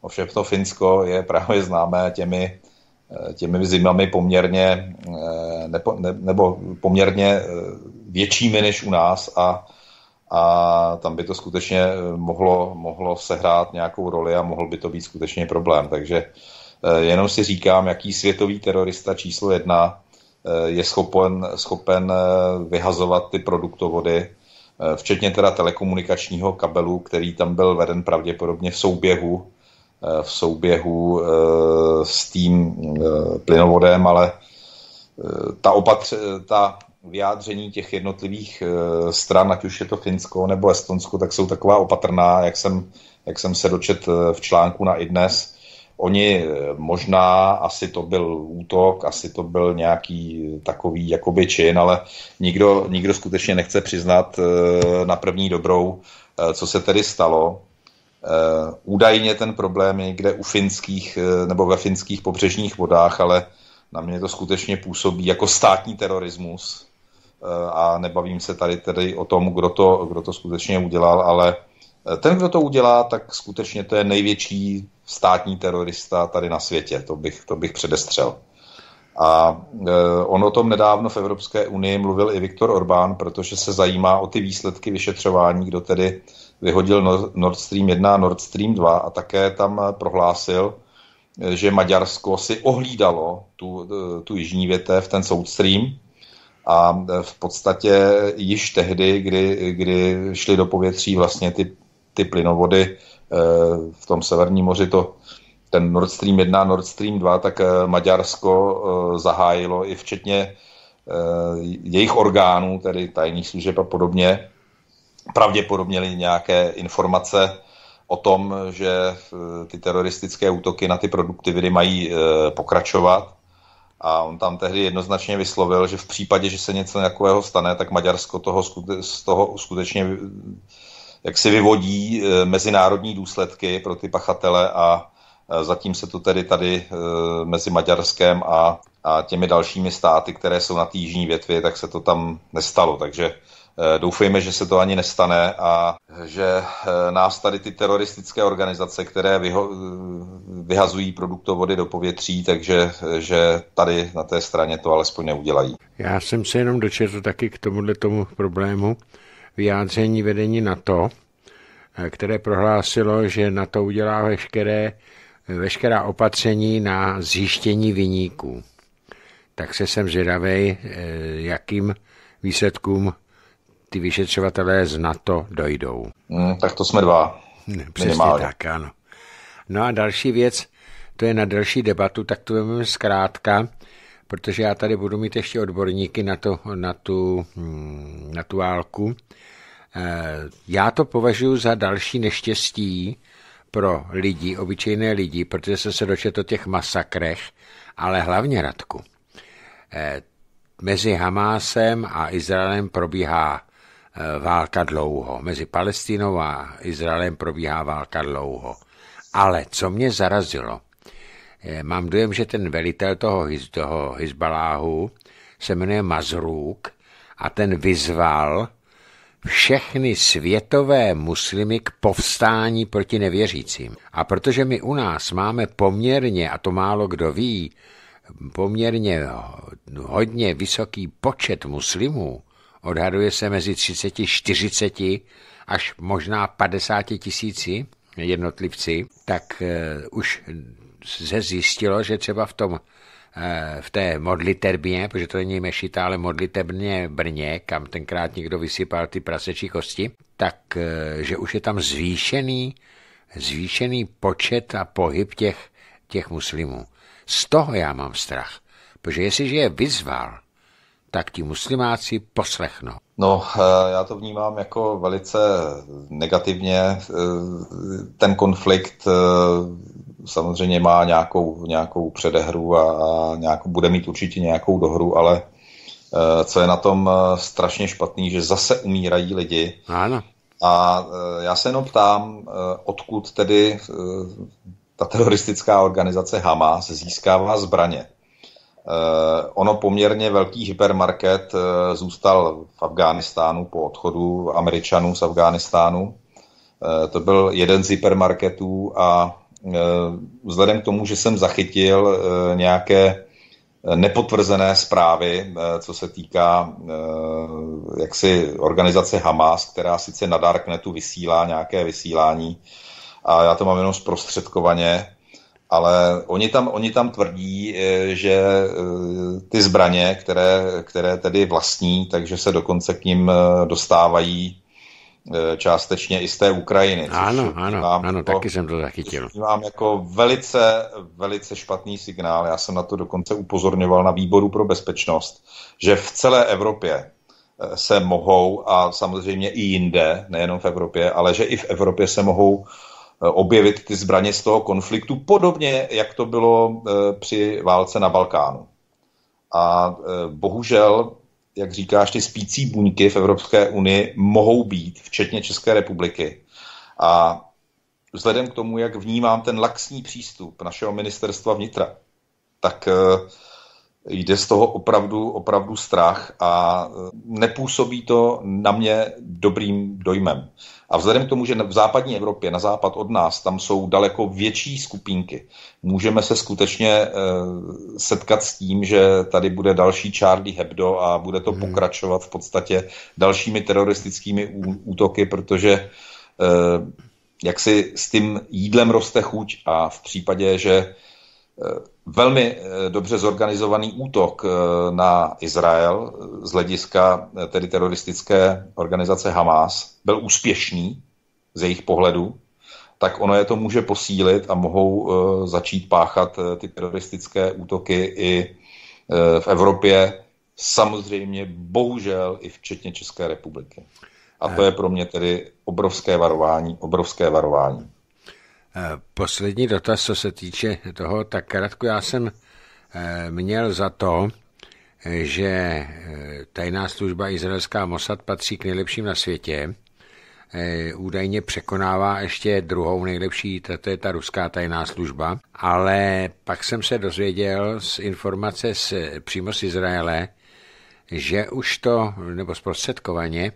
ovšem to Finsko je [laughs] právě známé těmi, eh, těmi zimami poměrně, eh, nepo, ne, nebo poměrně většími než u nás a, a tam by to skutečně mohlo, mohlo sehrát nějakou roli a mohl by to být skutečně problém. Takže jenom si říkám, jaký světový terorista číslo jedna je schopen, schopen vyhazovat ty produktovody, Eh, včetně teda telekomunikačního kabelu, který tam byl veden pravděpodobně v souběhu, eh, v souběhu eh, s tím plynovodem, ale ta, opatř, ta vyjádření těch jednotlivých stran, ať už je to Finsko nebo Estonsko, tak jsou taková opatrná, jak jsem, jak jsem se dočet v článku na iDnes, Oni eh, možná, asi to byl útok, asi to byl nějaký eh, takový jakoby čin, ale nikdo, nikdo skutečně nechce přiznat eh, na první dobrou, co se tedy stalo. Údajně ten problém je někde u finských nebo ve finských pobřežních vodách, ale na mě to skutečně působí jako státní terorismus a nebavím se tady tedy o tom, kdo to, kdo to skutečně udělal, ale Eh, ten, kdo to udělá, tak skutečně to je největší státní terorista tady na světě, to bych, to bych předestřel. A eh, on o tom nedávno v Evropské unii mluvil i Viktor Orbán, protože se zajímá o ty výsledky vyšetřování, kdo tedy vyhodil Nord Stream 1 a Nord Stream 2 a také tam eh, prohlásil, že Maďarsko si ohlídalo tu, tu jižní větev, ten South Stream, a v podstatě již tehdy, kdy, kdy šly do povětří vlastně ty ty plynovody eh, v tom severním moři to ten Nord Stream 1, Nord Stream 2, tak eh, Maďarsko eh, zahájilo i včetně jejich orgánů, tedy tajných služeb a podobně, pravděpodobně nějaké informace o tom, že ty teroristické útoky na ty produktivity mají pokračovat. A on tam tehdy jednoznačně vyslovil, že v případě, že se něco takového stane, tak Maďarsko toho, z toho skutečně jak si vyvodí eh, mezinárodní důsledky pro ty pachatele a eh, zatím se to tedy tady eh, mezi Maďarskem a, a těmi dalšími státy, které jsou na té jižní větvi, tak se to tam nestalo. Takže Doufejme, že se to ani nestane a že nás tady ty teroristické organizace, které vyho- vyhazují produktovody do povětří, takže že tady na té straně to alespoň neudělají. Já jsem se jenom dočetl taky k tomuhle tomu problému, vyjádření vedení NATO, eh, které prohlásilo, že NATO udělá veškeré, eh, veškerá opatření na zjištění vyníků. Tak se jsem zvědavý, eh, jakým výsledkům ty vyšetřovatelé z NATO dojdou. Hmm, tak to jsme dva. Přesně Minimálně. tak, ano. No a další věc, to je na další debatu, tak to vezmeme zkrátka, protože já tady budu mít ještě odborníky na, to, na, tu, hmm, na tu válku. Eh, já to považuji za další neštěstí pro lidi, obyčejné lidi, protože jsem se dočetl o těch masakrech, ale hlavně Radku. Eh, mezi Hamásem a Izraelem probíhá eh, válka dlouho. Mezi Palestinou a Izraelem probíhá válka dlouho. Ale co mě zarazilo, mám dojem, že ten velitel toho, toho Hizbaláhu se jmenuje Mazrůk a ten vyzval všechny světové muslimy k povstání proti nevěřícím. A protože my u nás máme poměrně, a to málo kdo ví, poměrně hodně vysoký počet muslimů, odhaduje se mezi 30, 40 až možná 50 tisíci jednotlivci, tak eh, už se zjistilo, že třeba v tom Eh, v té modlitebně, protože to není mešita, ale modlitebně Brně, kam tenkrát někdo vysypal ty prasečí kosti, tak eh, že už je tam zvýšený, zvýšený počet a pohyb těch, těch muslimů. Z toho já mám strach, protože jestliže je vyzval, tak ti muslimáci poslechnou. No, eh, já to vnímám jako velice negativně. Ten konflikt samozřejmě má nějakou, nějakou předehru a, a nějakou, bude mít určitě nějakou dohru, ale e, co je na tom e, strašně špatný, že zase umírají lidi. Ano. A e, já se jenom ptám, odkud tedy ta teroristická organizace Hamas získává zbraně. Ono poměrně velký hypermarket zůstal v Afghánistánu po odchodu Američanů z Afghánistánu. To byl jeden z hypermarketů a Eh, vzhledem k tomu, že jsem zachytil eh, nějaké eh, nepotvrzené zprávy, co se týká jaksi organizace Hamas, která sice na Darknetu vysílá nějaké vysílání, a já to mám jenom zprostředkovaně, ale oni tam, oni tam tvrdí, že ty zbraně, které, které tedy vlastní, takže se dokonce k ním dostávají E, částečně i z té Ukrajiny. Ano, ano, ano, jako, taky jsem to zachytil. Mám jako velice, velice špatný signál. Já jsem na to dokonce upozorňoval na výboru pro bezpečnost, že v celé Evropě e, se mohou, a samozřejmě i jinde, nejenom v Evropě, ale že i v Evropě se mohou e, objevit ty zbraně z toho konfliktu, podobně jak to bylo při válce na Balkánu. A bohužel jak říkáš, ty spící buňky v Evropské unii mohou být, včetně České republiky. A vzhledem k tomu, jak vnímám ten laxní přístup našeho ministerstva vnitra, tak uh, jde z toho opravdu, opravdu strach a eh, nepůsobí to na mě dobrým dojmem. A vzhledem k tomu, že v západní Evropě, na západ od nás, tam jsou daleko větší skupinky, můžeme se skutečně eh, setkat s tím, že tady bude další Charlie Hebdo a bude to hmm. pokračovat v podstatě dalšími teroristickými útoky, protože eh, jak si s tím jídlem roste chuť a v případě, že velmi eh, dobře zorganizovaný útok eh, na Izrael eh, z hlediska tedy teroristické organizace Hamas byl úspěšný z jejich pohledu, tak ono je to může posílit a mohou začít páchat ty teroristické útoky i v Evropě, samozřejmě bohužel i včetně České republiky. A to je pro mě tedy obrovské varování, obrovské varování. Eh, poslední dotaz, co se týče toho, tak Radku, já jsem eh, měl za to, eh, že tajná služba izraelská Mossad patří k nejlepším na světě. Údajně překonává ještě druhou nejlepší, to je ta ruská tajná služba. Ale pak jsem se dozvěděl z informace z, přímo z Izraele, že už to, nebo zprostředkovaně,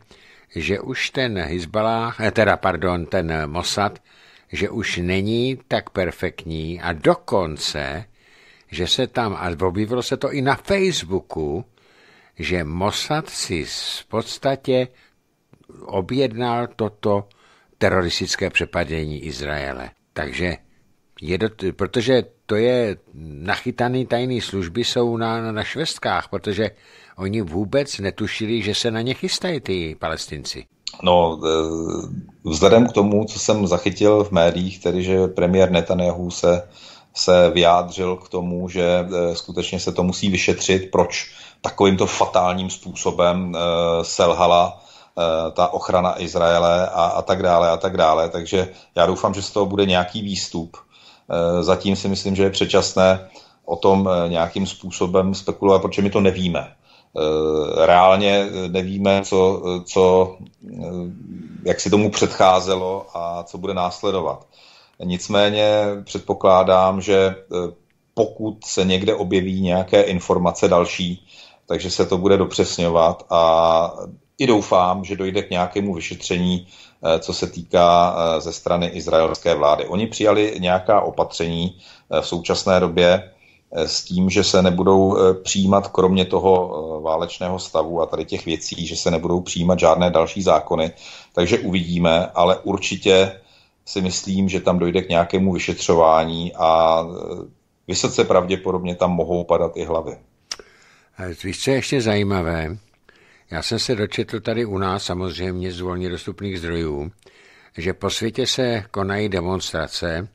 že už ten Hezbollah, teda pardon, ten Mossad, že už není tak perfektní a dokonce, že se tam, a objevilo se to i na Facebooku, že Mossad si v podstatě objednal toto teroristické přepadení Izraele. Takže je do, protože to je nachytaný tajné služby jsou na, na švestkách, protože oni vůbec netušili, že se na ně chystají ty palestinci. No, e, vzhledem k tomu, co jsem zachytil v médiích, tedy že premiér Netanyahu se, se vyjádřil k tomu, že e, skutečně se to musí vyšetřit, proč takovýmto fatálním způsobem e, selhala ta ochrana Izraele a, a tak dále a tak dále. Takže já doufám, že z toho bude nějaký výstup. Zatím si myslím, že je předčasné o tom nějakým způsobem spekulovat, protože my to nevíme. Eh, reálně eh, nevíme, co, eh, co, jak si tomu předcházelo a co bude následovat. Nicméně předpokládám, že pokud se někde objeví nějaké informace další, takže se to bude dopřesňovat a i doufám, že dojde k nějakému vyšetření, co se týká ze strany izraelské vlády. Oni přijali nějaká opatření v současné době, Eh, s tím, že se nebudou eh, přijímat kromě toho eh, válečného stavu a tady těch věcí, že se nebudou přijímat žádné další zákony. Takže uvidíme, ale určitě si myslím, že tam dojde k nějakému vyšetřování a vysoce pravděpodobně tam mohou padat i hlavy. Víš, co je ještě zajímavé? Já jsem se dočetl tady u nás, samozřejmě z volně dostupných zdrojů, že po světě se konají demonstrace,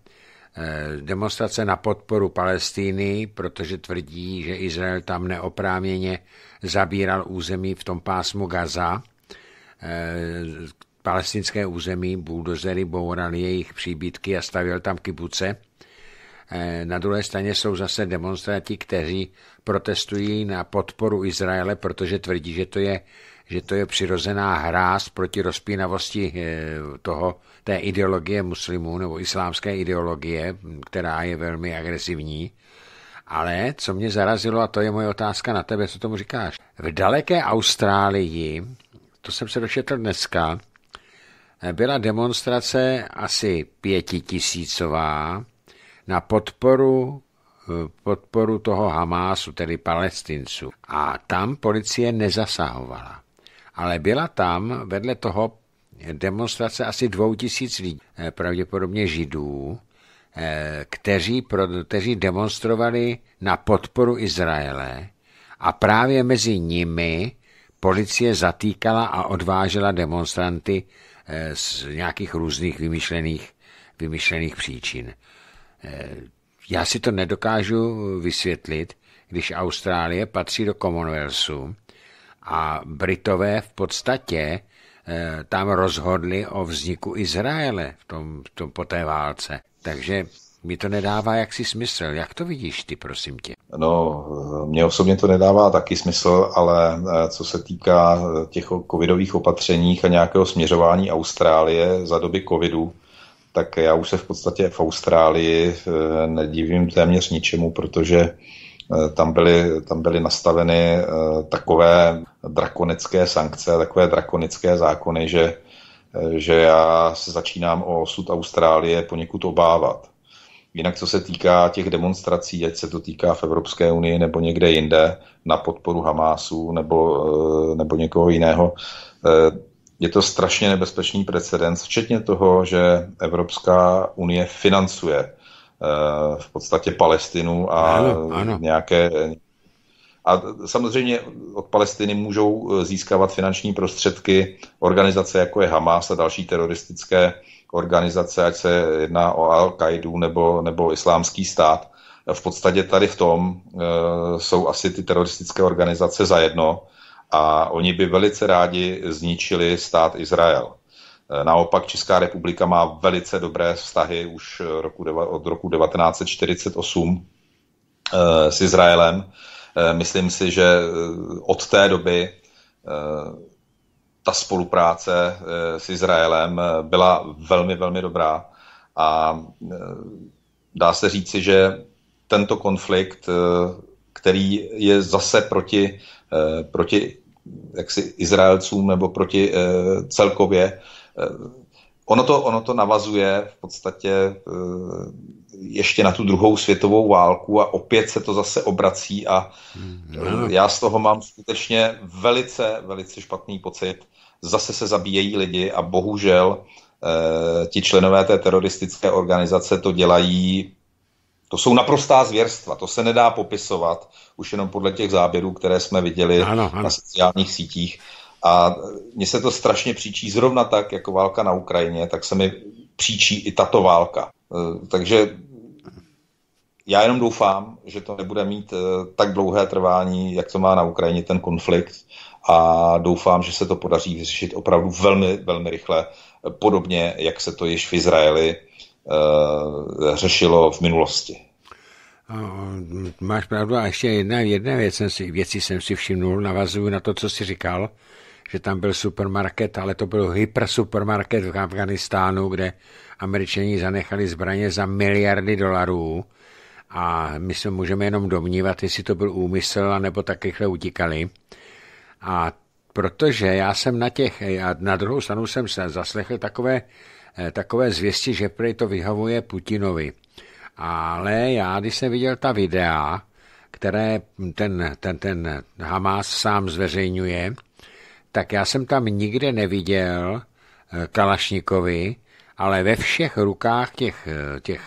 Eh, demonstrace na podporu Palestíny, protože tvrdí, že Izrael tam neoprávněně zabíral území v tom pásmu Gaza. Eh, palestinské území buldozery bourali jejich příbytky a stavěl tam kibuce. Eh, na druhé straně jsou zase demonstranti, kteří protestují na podporu Izraele, protože tvrdí, že to je, že to je přirozená hráz proti rozpínavosti toho té ideologie muslimů nebo islámské ideologie, která je velmi agresivní. Ale co mě zarazilo, a to je moje otázka na tebe, co tomu říkáš. V daleké Austrálii, to jsem se dočetl dneska, byla demonstrace asi pětitisícová na podporu podporu toho Hamásu, tedy palestinců. A tam policie nezasahovala. Ale byla tam vedle toho demonstrace asi dvou tisíc lidí, eh, pravděpodobně židů, eh, kteří, kteří demonstrovali na podporu Izraele a právě mezi nimi policie zatýkala a odvážela demonstranty eh, z nějakých různých vymyšlených, vymyšlených příčin. Já si to nedokážu vysvětlit, když Austrálie patří do Commonwealthu a Britové v podstatě Eh, tam rozhodli o vzniku Izraele v tom, v tom, po té válce. Takže mi to nedává jaksi smysl. Jak to vidíš ty, prosím tě? No, mně osobně to nedává taky smysl, ale eh, co se týká eh, těch covidových opatřeních a nějakého směřování Austrálie za doby covidu, tak já už se v podstatě v Austrálii nedivím téměř ničemu, protože Eh, tam byly, tam byly nastaveny eh, takové drakonické sankce, takové drakonické zákony, že, eh, že já se začínám o osud Austrálie poněkud obávat. Jinak co se týká těch demonstrací, ať se to týká v Evropské unii nebo někde jinde, na podporu Hamásu nebo, nebo někoho jiného, je to strašně nebezpečný precedens, včetně toho, že Evropská unie financuje Eh, v podstatě Palestinu a ano, ano. nějaké a samozřejmě od Palestiny můžou eh, získávat finanční prostředky organizace jako je Hamas a další teroristické organizace, ať se jedná o al qaidu nebo, nebo islámský stát. V podstatě tady v tom eh, jsou asi ty teroristické organizace zajedno a oni by velice rádi zničili stát Izrael. Eh, naopak Česká republika má velice dobré vztahy už eh, roku, od roku 1948 eh, s Izraelem. Myslím si, že od té doby ta spolupráce s Izraelem byla velmi, velmi dobrá a dá se říci, že tento konflikt, který je zase proti, proti jaksi Izraelcům nebo proti celkově Ono to, ono to navazuje v podstatě eh, ještě na tu druhou světovou válku a opět se to zase obrací a hmm. eh, já z toho mám skutečně velice, velice špatný pocit. Zase se zabíjejí lidi a bohužel eh, ti členové té teroristické organizace to dělají to jsou naprostá zvěrstva, to se nedá popisovat, už jenom podle těch záběrů, které jsme viděli ano, ano. na sociálních sítích. A mně se to strašně příčí zrovna tak, jako válka na Ukrajině, tak se mi příčí i tato válka. E, takže já jenom doufám, že to nebude mít e, tak dlouhé trvání, jak to má na Ukrajině ten konflikt a doufám, že se to podaří vyřešit opravdu velmi, velmi rychle, podobně, jak se to již v Izraeli uh, řešilo v minulosti. Máš pravdu a ještě jedna, jedna věc, jsem si, věci jsem si všimnul, navazuju na to, co jsi říkal že tam byl supermarket, ale to byl hypersupermarket v Afganistánu, kde američani zanechali zbraně za miliardy dolarů a my se můžeme jenom domnívat, jestli to byl úmysl, nebo tak rychle utíkali. A protože já jsem na těch, a na druhou stranu jsem se zaslechl takové, eh, takové zvěsti, že prej to vyhovuje Putinovi. Ale já, když jsem viděl ta videa, které ten, ten, ten Hamas sám zveřejňuje, tak já jsem tam nikde neviděl eh, Kalašnikovi, ale ve všech rukách těch, eh, těch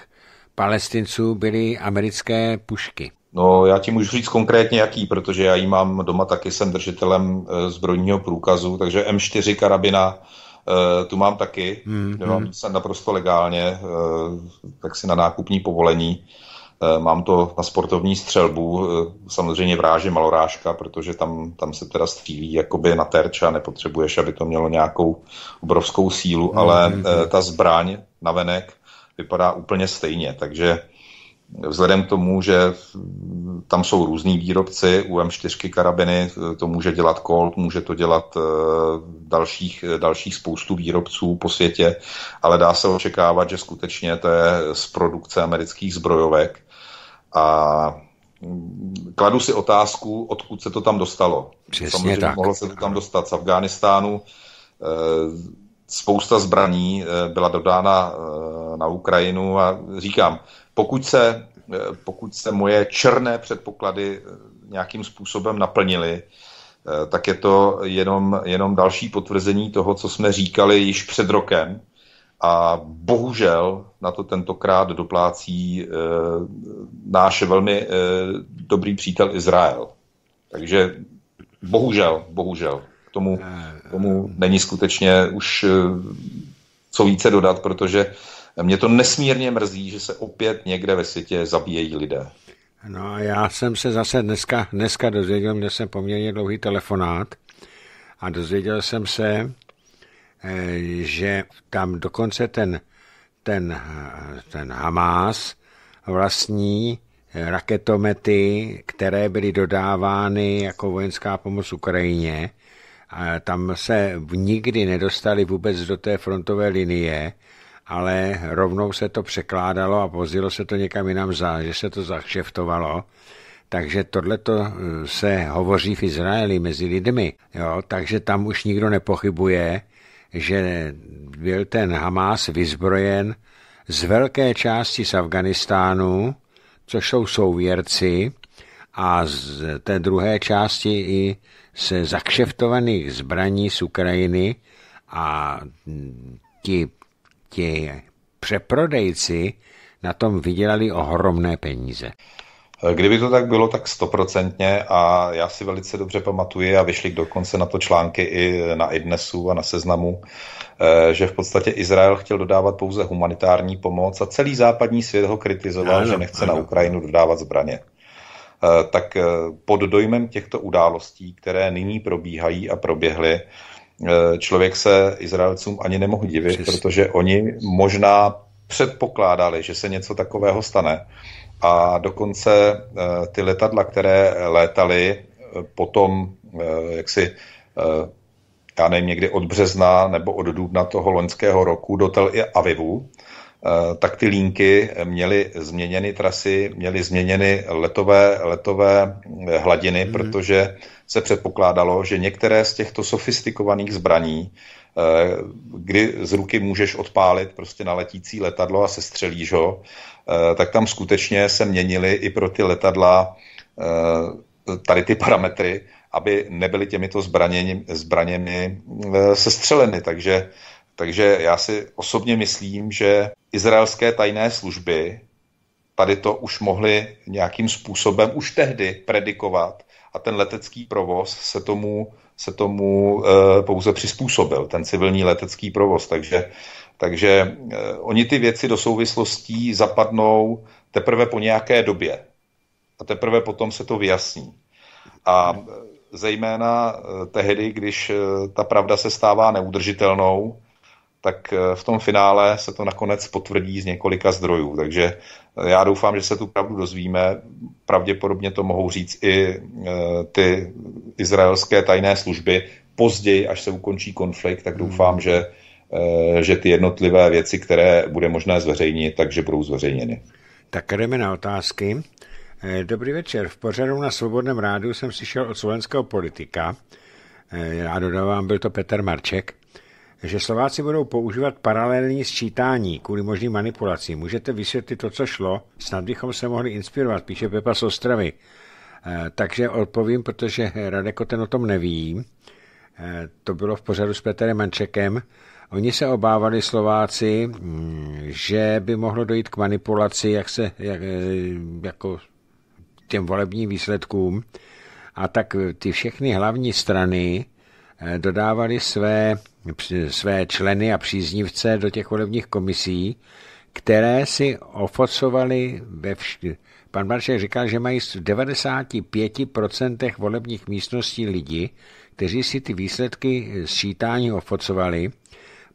palestinců byly americké pušky. No, já ti můžu říct konkrétně jaký, protože já ji mám doma taky, jsem držitelem eh, zbrojního průkazu, takže M4 karabina, tu mám taky, mm-hmm. mám hmm. naprosto legálně, tak si na nákupní povolení. Eh, mám to na sportovní střelbu, eh, samozřejmě vráže malorážka, protože tam, tam se teda střílí jakoby na terč a nepotřebuješ, aby to mělo nějakou obrovskou sílu, mhm. ale eh, ta zbraň na venek vypadá úplně stejně, takže Vzhledem k tomu, že tam jsou různý výrobci, u M4 karabiny to může dělat Colt, může to dělat dalších, dalších spoustu výrobců po světě, ale dá se očekávat, že skutečně to je z produkce amerických zbrojovek a kladu si otázku, odkud se to tam dostalo. Přesně Samozřejmě tak. mohlo se to tam dostat z Afghánistánu. Eh, spousta zbraní eh, byla dodána eh, na Ukrajinu a říkám, pokud se, pokud se moje černé předpoklady nějakým způsobem naplnily, tak je to jenom, jenom další potvrzení toho, co jsme říkali již před rokem, a bohužel na to tentokrát doplácí e, náš velmi e, dobrý přítel Izrael. Takže bohužel, bohužel, k tomu, k tomu není skutečně už e, co více dodat, protože mě to nesmírně mrzí, že se opět někde ve světě zabíjejí lidé. No a já jsem se zase dneska, dneska dozvěděl, měl jsem poměrně dlouhý telefonát a dozvěděl jsem se, Eh, že tam dokonce ten, ten, eh, ten Hamas vlastní eh, raketomety, které byly dodávány jako vojenská pomoc Ukrajině. A tam se nikdy nedostali vůbec do té frontové linie, ale rovnou se to překládalo a vozilo se to někam jinam za, že se to zakšeftovalo. Takže tohle se hovoří v Izraeli mezi lidmi. Jo? Takže tam už nikdo nepochybuje, že byl ten Hamás vyzbrojen z velké části z Afganistánu, což jsou souvěrci, a z té druhé části i se zakšeftovaných zbraní z Ukrajiny a ti, ti přeprodejci na tom vydělali ohromné peníze. Eh, kdyby to tak bylo, tak stoprocentně a já si velice dobře pamatuji a vyšli dokonce na to články i na Idnesu a na Seznamu, eh, že v podstatě Izrael chtěl dodávat pouze humanitární pomoc a celý západní svět ho kritizoval, ano, že nechce ano. na Ukrajinu dodávat zbraně. Eh, tak pod dojmem těchto událostí, které nyní probíhají a proběhly, člověk se Izraelcům ani nemohl divit, Přesný. protože oni možná předpokládali, že se něco takového stane a dokonce eh, ty letadla, které létaly eh, potom, eh, jak si já nevím, někdy od března nebo od dubna toho loňského roku do Tel Avivu, tak ty línky měly změněny trasy, měly změněny letové, letové hladiny, mm-hmm. protože se předpokládalo, že některé z těchto sofistikovaných zbraní, kdy z ruky můžeš odpálit prostě na letící letadlo a sestřelíš ho, Eh, tak tam skutečně se měnily i pro ty letadla eh, tady ty parametry, aby nebyly těmito zbraněmi, zbraněmi eh, sestřeleny. Takže, takže já si osobně myslím, že izraelské tajné služby tady to už mohly nějakým způsobem už tehdy predikovat a ten letecký provoz se tomu, se tomu pouze přizpůsobil, ten civilní letecký provoz. Takže takže eh, oni ty věci do souvislostí zapadnou teprve po nějaké době. A teprve potom se to vyjasní. A eh, zejména eh, tehdy, když ta pravda se stává neudržitelnou, tak v tom finále se to nakonec potvrdí z několika zdrojů. Takže já doufám, že se tu pravdu dozvíme. Pravděpodobně to mohou říct i ty izraelské tajné služby později, až se ukončí konflikt, tak doufám, hmm. že Eh, že ty jednotlivé věci, které bude možné zveřejnit, takže budou zveřejněny. Tak jdeme na otázky. Eh, dobrý večer. V pořadu na Svobodném rádu jsem slyšel od slovenského politika, já eh, dodávám, byl to Petr Marček, že Slováci budou používat paralelní sčítání kvůli možným manipulacím. Můžete vysvětlit to, co šlo? Snad bychom se mohli inspirovat, píše Pepa z Ostravy. Takže odpovím, protože Radeko ten o tom neví. To bylo v pořadu s Petrem Mančekem. Oni se obávali Slováci, mm, že by mohlo dojít k manipulaci, jak se, jak, eh, jako těm volebním výsledkům. A tak ty všechny hlavní strany eh, dodávali své, své členy a příznivce do těch volebních komisí, které si ofocovali ve vš- Pan Maršek říkal, že mají v 95% volebních místností lidi, kteří si ty výsledky sčítání ofocovali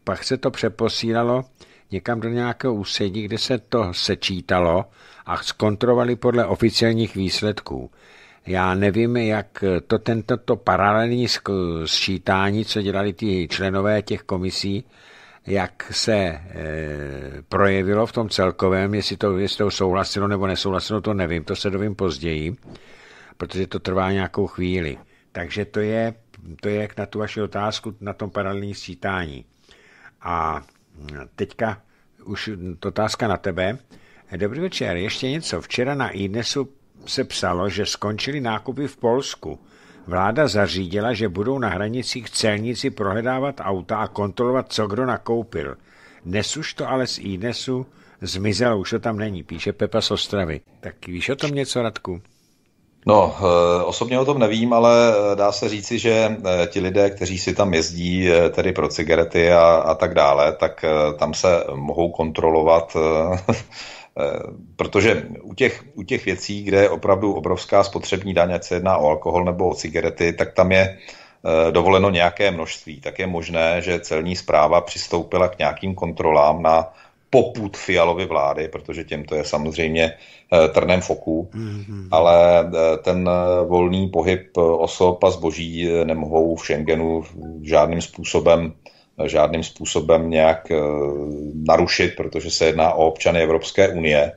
pak se to přeposílalo někam do nějakého úsedí, kde se to sečítalo a zkontrovali podle oficiálních výsledků. Já nevím, jak to tento to paralelní sčítání, co dělali ty členové těch komisí, jak se e, projevilo v tom celkovém, jestli to, jestli to souhlasilo nebo nesouhlasilo, to nevím, to se dovím později, protože to trvá nějakou chvíli. Takže to je, to je jak na tu vaši otázku na tom paralelní sčítání. A teďka už otázka na tebe. Dobrý večer, ještě něco. Včera na IDNESu se psalo, že skončili nákupy v Polsku. Vláda zařídila, že budou na hranicích celníci prohledávat auta a kontrolovat, co kdo nakoupil. Dnes už to ale z IDNESu zmizelo, už to tam není, píše Pepa z Ostravy. Tak víš o tom něco, Radku? No, eh, osobně o tom nevím, ale eh, dá se říci, že eh, ti lidé, kteří si tam jezdí tedy pro cigarety a, a tak dále, tak tam se mohou kontrolovat, [laughs] protože u těch, u těch věcí, kde je opravdu obrovská spotřební daň, ať se jedná o alkohol nebo o cigarety, tak tam je dovoleno nějaké množství. Tak je možné, že celní zpráva přistoupila k nějakým kontrolám na poput Fialovy vlády, protože těm to je samozřejmě eh, trnem foku, mm-hmm. ale eh, ten eh, volný pohyb osob a zboží nemohou v Schengenu žádným způsobem žádným způsobem nějak narušit, protože se jedná o občany Evropské unie,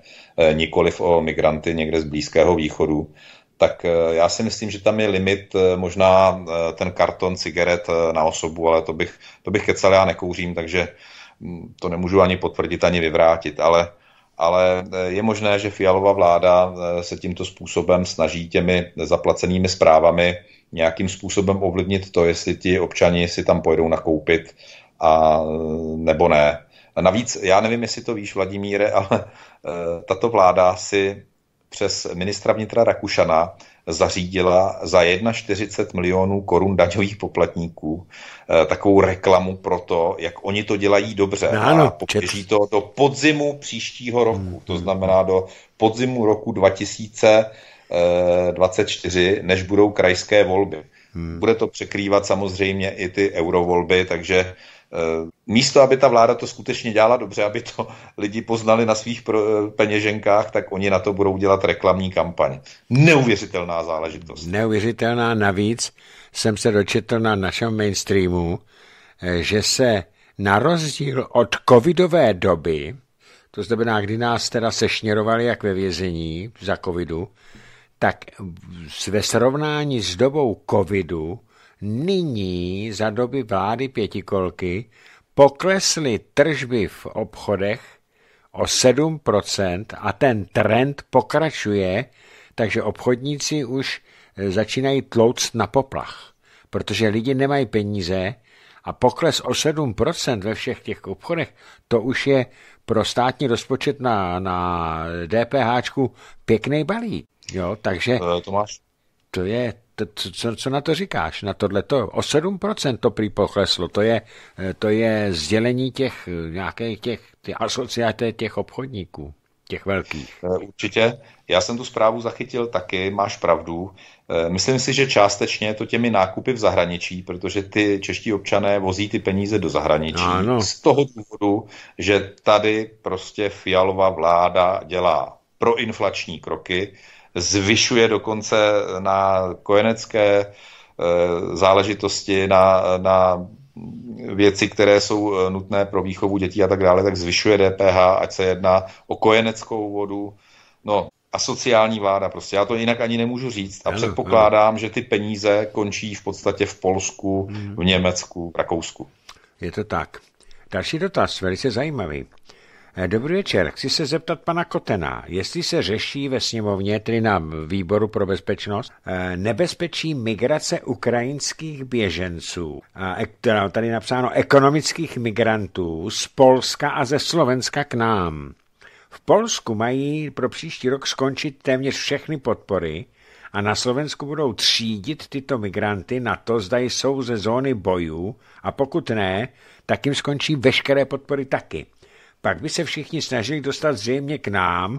nikoliv o migranty někde z Blízkého východu. Tak já si myslím, že tam je limit možná ten karton cigaret na osobu, ale to bych, to bych kecal, já nekouřím, takže to nemůžu ani potvrdit, ani vyvrátit, ale, ale e, je možné, že Fialová vláda e, se tímto způsobem snaží těmi zaplacenými zprávami nějakým způsobem ovlivnit to, jestli ti občani si tam pojedou nakoupit a e, nebo ne. A navíc, já nevím, jestli to víš, Vladimíre, ale tato vláda si přes ministra vnitra Rakušana zařídila za 41 milionů korun daňových poplatníků eh, takovou reklamu pro to, jak oni to dělají dobře no, ano, a potěří to do podzimu příštího roku, hmm. to mhm. znamená do podzimu roku 2024, eh, než budou krajské volby. Hmm. Bude to překrývat samozřejmě i ty eurovolby, takže Eh, místo, aby ta vláda to skutečně dělala dobře, aby to [laughs] lidi poznali na svých eh, peněženkách, tak oni na to budou dělat reklamní kampaň. Neuvěřitelná záležitost. Neuvěřitelná navíc jsem se dočetl na našem mainstreamu, eh, že se na rozdíl od covidové doby, to znamená, kdy nás teda sešněrovali jak ve vězení za covidu, tak ve srovnání s dobou covidu Nyní za doby vlády pětikolky poklesly tržby v obchodech o 7% a ten trend pokračuje, takže obchodníci už eh, začínají tlouct na poplach, protože lidi nemají peníze a pokles o 7% ve všech těch obchodech, to už je pro státní rozpočet na, na DPH pěkný balík. Jo, takže... Eh, Tomáš, to je, to, co, co na to říkáš, na tohle to, o 7% to prý pokleslo, to je, eh, to je sdělení těch eh, nějakých těch, ty asociáte těch obchodníků, těch velkých. Eh, určitě, já jsem tu zprávu zachytil taky, máš pravdu. Myslím si, že částečně to těmi nákupy v zahraničí, protože ty čeští občané vozí ty peníze do zahraničí ano. z toho důvodu, že tady prostě fialová vláda dělá proinflační kroky, zvyšuje dokonce na kojenecké eh, záležitosti, na, na věci, které jsou eh, nutné pro výchovu dětí a tak dále, tak zvyšuje DPH, ať se jedná o kojeneckou vodu. No, a sociální vláda prostě. Já to jinak ani nemůžu říct. A ano, předpokládám, ano. že ty peníze končí v podstatě v Polsku, mhm. v Německu, v Rakousku. Je to tak. Další dotaz, velice zajímavý. Eh, dobrý večer. Chci se zeptat pana Kotena, jestli se řeší ve sněmovně, tedy na výboru pro bezpečnost, eh, nebezpečí migrace ukrajinských běženců, tady napsáno ekonomických migrantů z Polska a ze Slovenska k nám. V Polsku mají pro příští rok skončit téměř všechny podpory a na Slovensku budou třídit tyto migranty na to, zda jsou ze zóny bojů a pokud ne, tak jim skončí veškeré podpory taky. Pak by se všichni snažili dostat zřejmě k nám,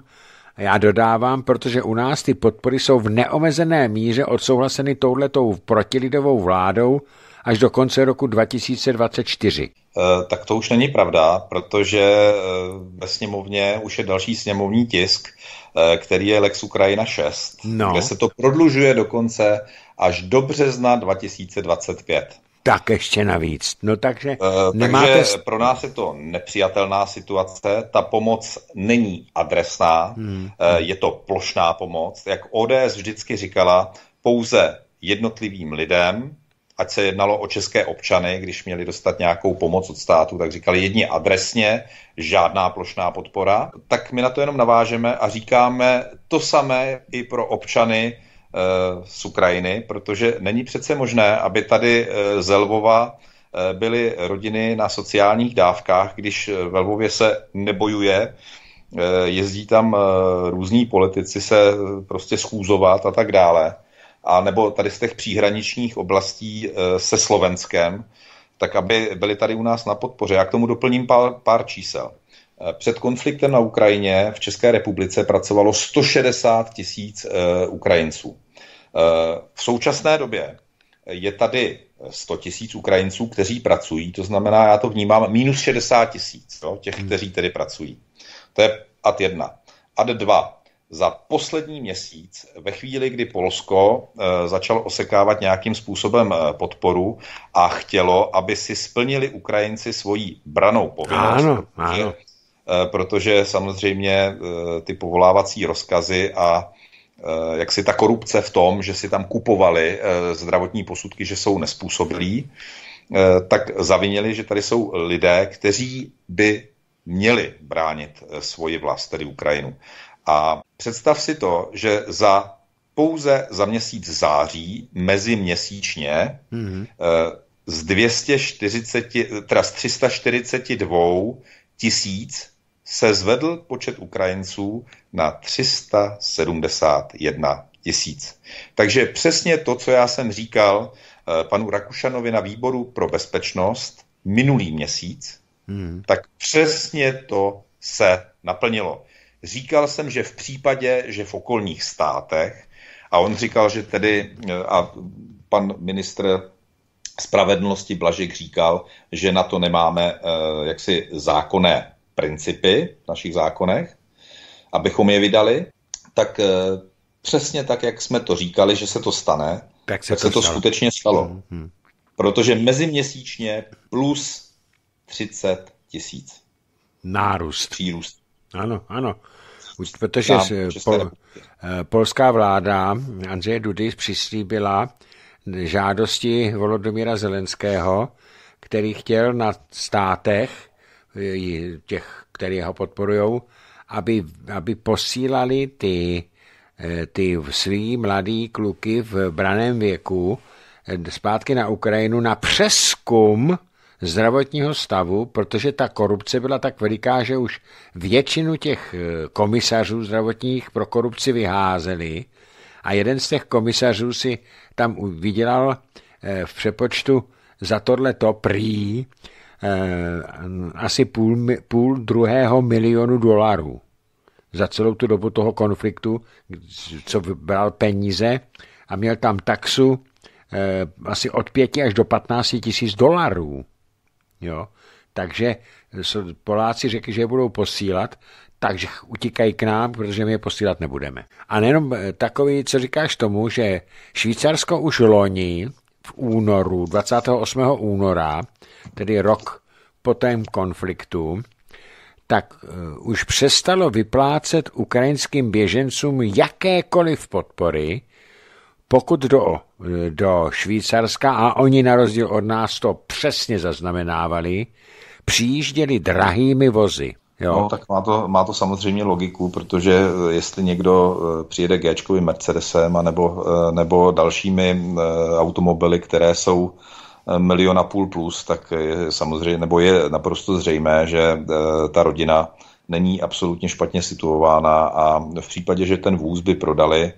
a já dodávám, protože u nás ty podpory jsou v neomezené míře odsouhlaseny touhletou protilidovou vládou až do konce roku 2024. Eh, tak to už není pravda, protože eh, ve sněmovně už je další sněmovní tisk, eh, který je Lex Ukrajina 6, no. kde se to prodlužuje dokonce až do března 2025 tak ještě navíc. No takže uh, nemáte... Takže pro nás je to nepřijatelná situace, ta pomoc není adresná, hmm. uh, je to plošná pomoc. Jak ODS vždycky říkala, pouze jednotlivým lidem, ať se jednalo o české občany, když měli dostat nějakou pomoc od státu, tak říkali jedně adresně, žádná plošná podpora, tak my na to jenom navážeme a říkáme to samé i pro občany Eh, z Ukrajiny, protože není přece možné, aby tady eh, ze Lvova eh, byly rodiny na sociálních dávkách, když ve Lvově se nebojuje, jezdí tam různí politici se prostě schůzovat a tak dále. A nebo tady z těch příhraničních oblastí se Slovenskem, tak aby byly tady u nás na podpoře. Já k tomu doplním pár, pár čísel. Před konfliktem na Ukrajině v České republice pracovalo 160 tisíc Ukrajinců. V současné době je tady 100 tisíc Ukrajinců, kteří pracují, to znamená, já to vnímám, minus 60 tisíc těch, hmm. kteří tedy pracují. To je ad jedna. Ad dva. Za poslední měsíc, ve chvíli, kdy Polsko eh, začalo osekávat nějakým způsobem eh, podporu a chtělo, aby si splnili Ukrajinci svoji branou povinnost, ano, ano. Protože, eh, protože samozřejmě ty povolávací rozkazy a Eh, jak si ta korupce v tom, že si tam kupovali eh, zdravotní posudky, že jsou nespůsobilí, eh, tak zavinili, že tady jsou lidé, kteří by měli bránit svoji vlast, tedy Ukrajinu. A představ si to, že za pouze za měsíc září mezi měsíčně mm-hmm. z 240, teda z 342 tisíc se zvedl počet Ukrajinců na 371 tisíc. Takže přesně to, co já jsem říkal eh, panu Rakušanovi na výboru pro bezpečnost minulý měsíc, hmm. tak přesně to se naplnilo. Říkal jsem, že v případě, že v okolních státech, a on říkal, že tedy, eh, a pan ministr spravedlnosti Blažek říkal, že na to nemáme eh, jaksi zákonné principy v našich zákonech, abychom je vydali, tak eh, přesně tak, jak jsme to říkali, že se to stane, tak se, tak to, se to stalo. skutečně stalo. Hmm, hmm. Protože meziměsíčně plus 30 tisíc. Nárůst. Přírůst. Ano, ano. Protože eh, pol, eh, polská vláda Andřeje Dudy přislíbila žádosti Volodomíra Zelenského, který chtěl na státech těch, kteří ho podporují, aby, aby posílali ty, eh, ty svý mladý kluky v braném věku eh, zpátky na Ukrajinu na přeskum zdravotního stavu, protože ta korupce byla tak veliká, že už většinu těch eh, komisařů zdravotních pro korupci vyházeli a jeden z těch komisařů si tam vydělal v přepočtu za tohle to prý Eh, asi půl, půl druhého milionu dolarů za celou tu dobu toho konfliktu, co vybral peníze a měl tam taxu eh, asi od 5 až do 15 tisíc dolarů. Jo? Takže Poláci řekli, že je budou posílat, takže utíkají k nám, protože my je posílat nebudeme. A nejenom eh, takový, co říkáš tomu, že Švýcarsko už loni v únoru, 28. února, tedy rok po tém konfliktu, tak eh, už přestalo vyplácet ukrajinským běžencům jakékoliv podpory, pokud do, eh, do Švýcarska, a oni na rozdíl od nás to přesně zaznamenávali, přijížděli drahými vozy. Jo. No, tak má to, má to samozřejmě logiku, protože eh, jestli někdo eh, přijede Gčkovým Mercedesem a nebo, eh, nebo dalšími automobily, které jsou milion a půl plus, tak je samozřejmě, nebo je naprosto zřejmé, že ta rodina není absolutně špatně situována a v případě, že ten vůz by prodali,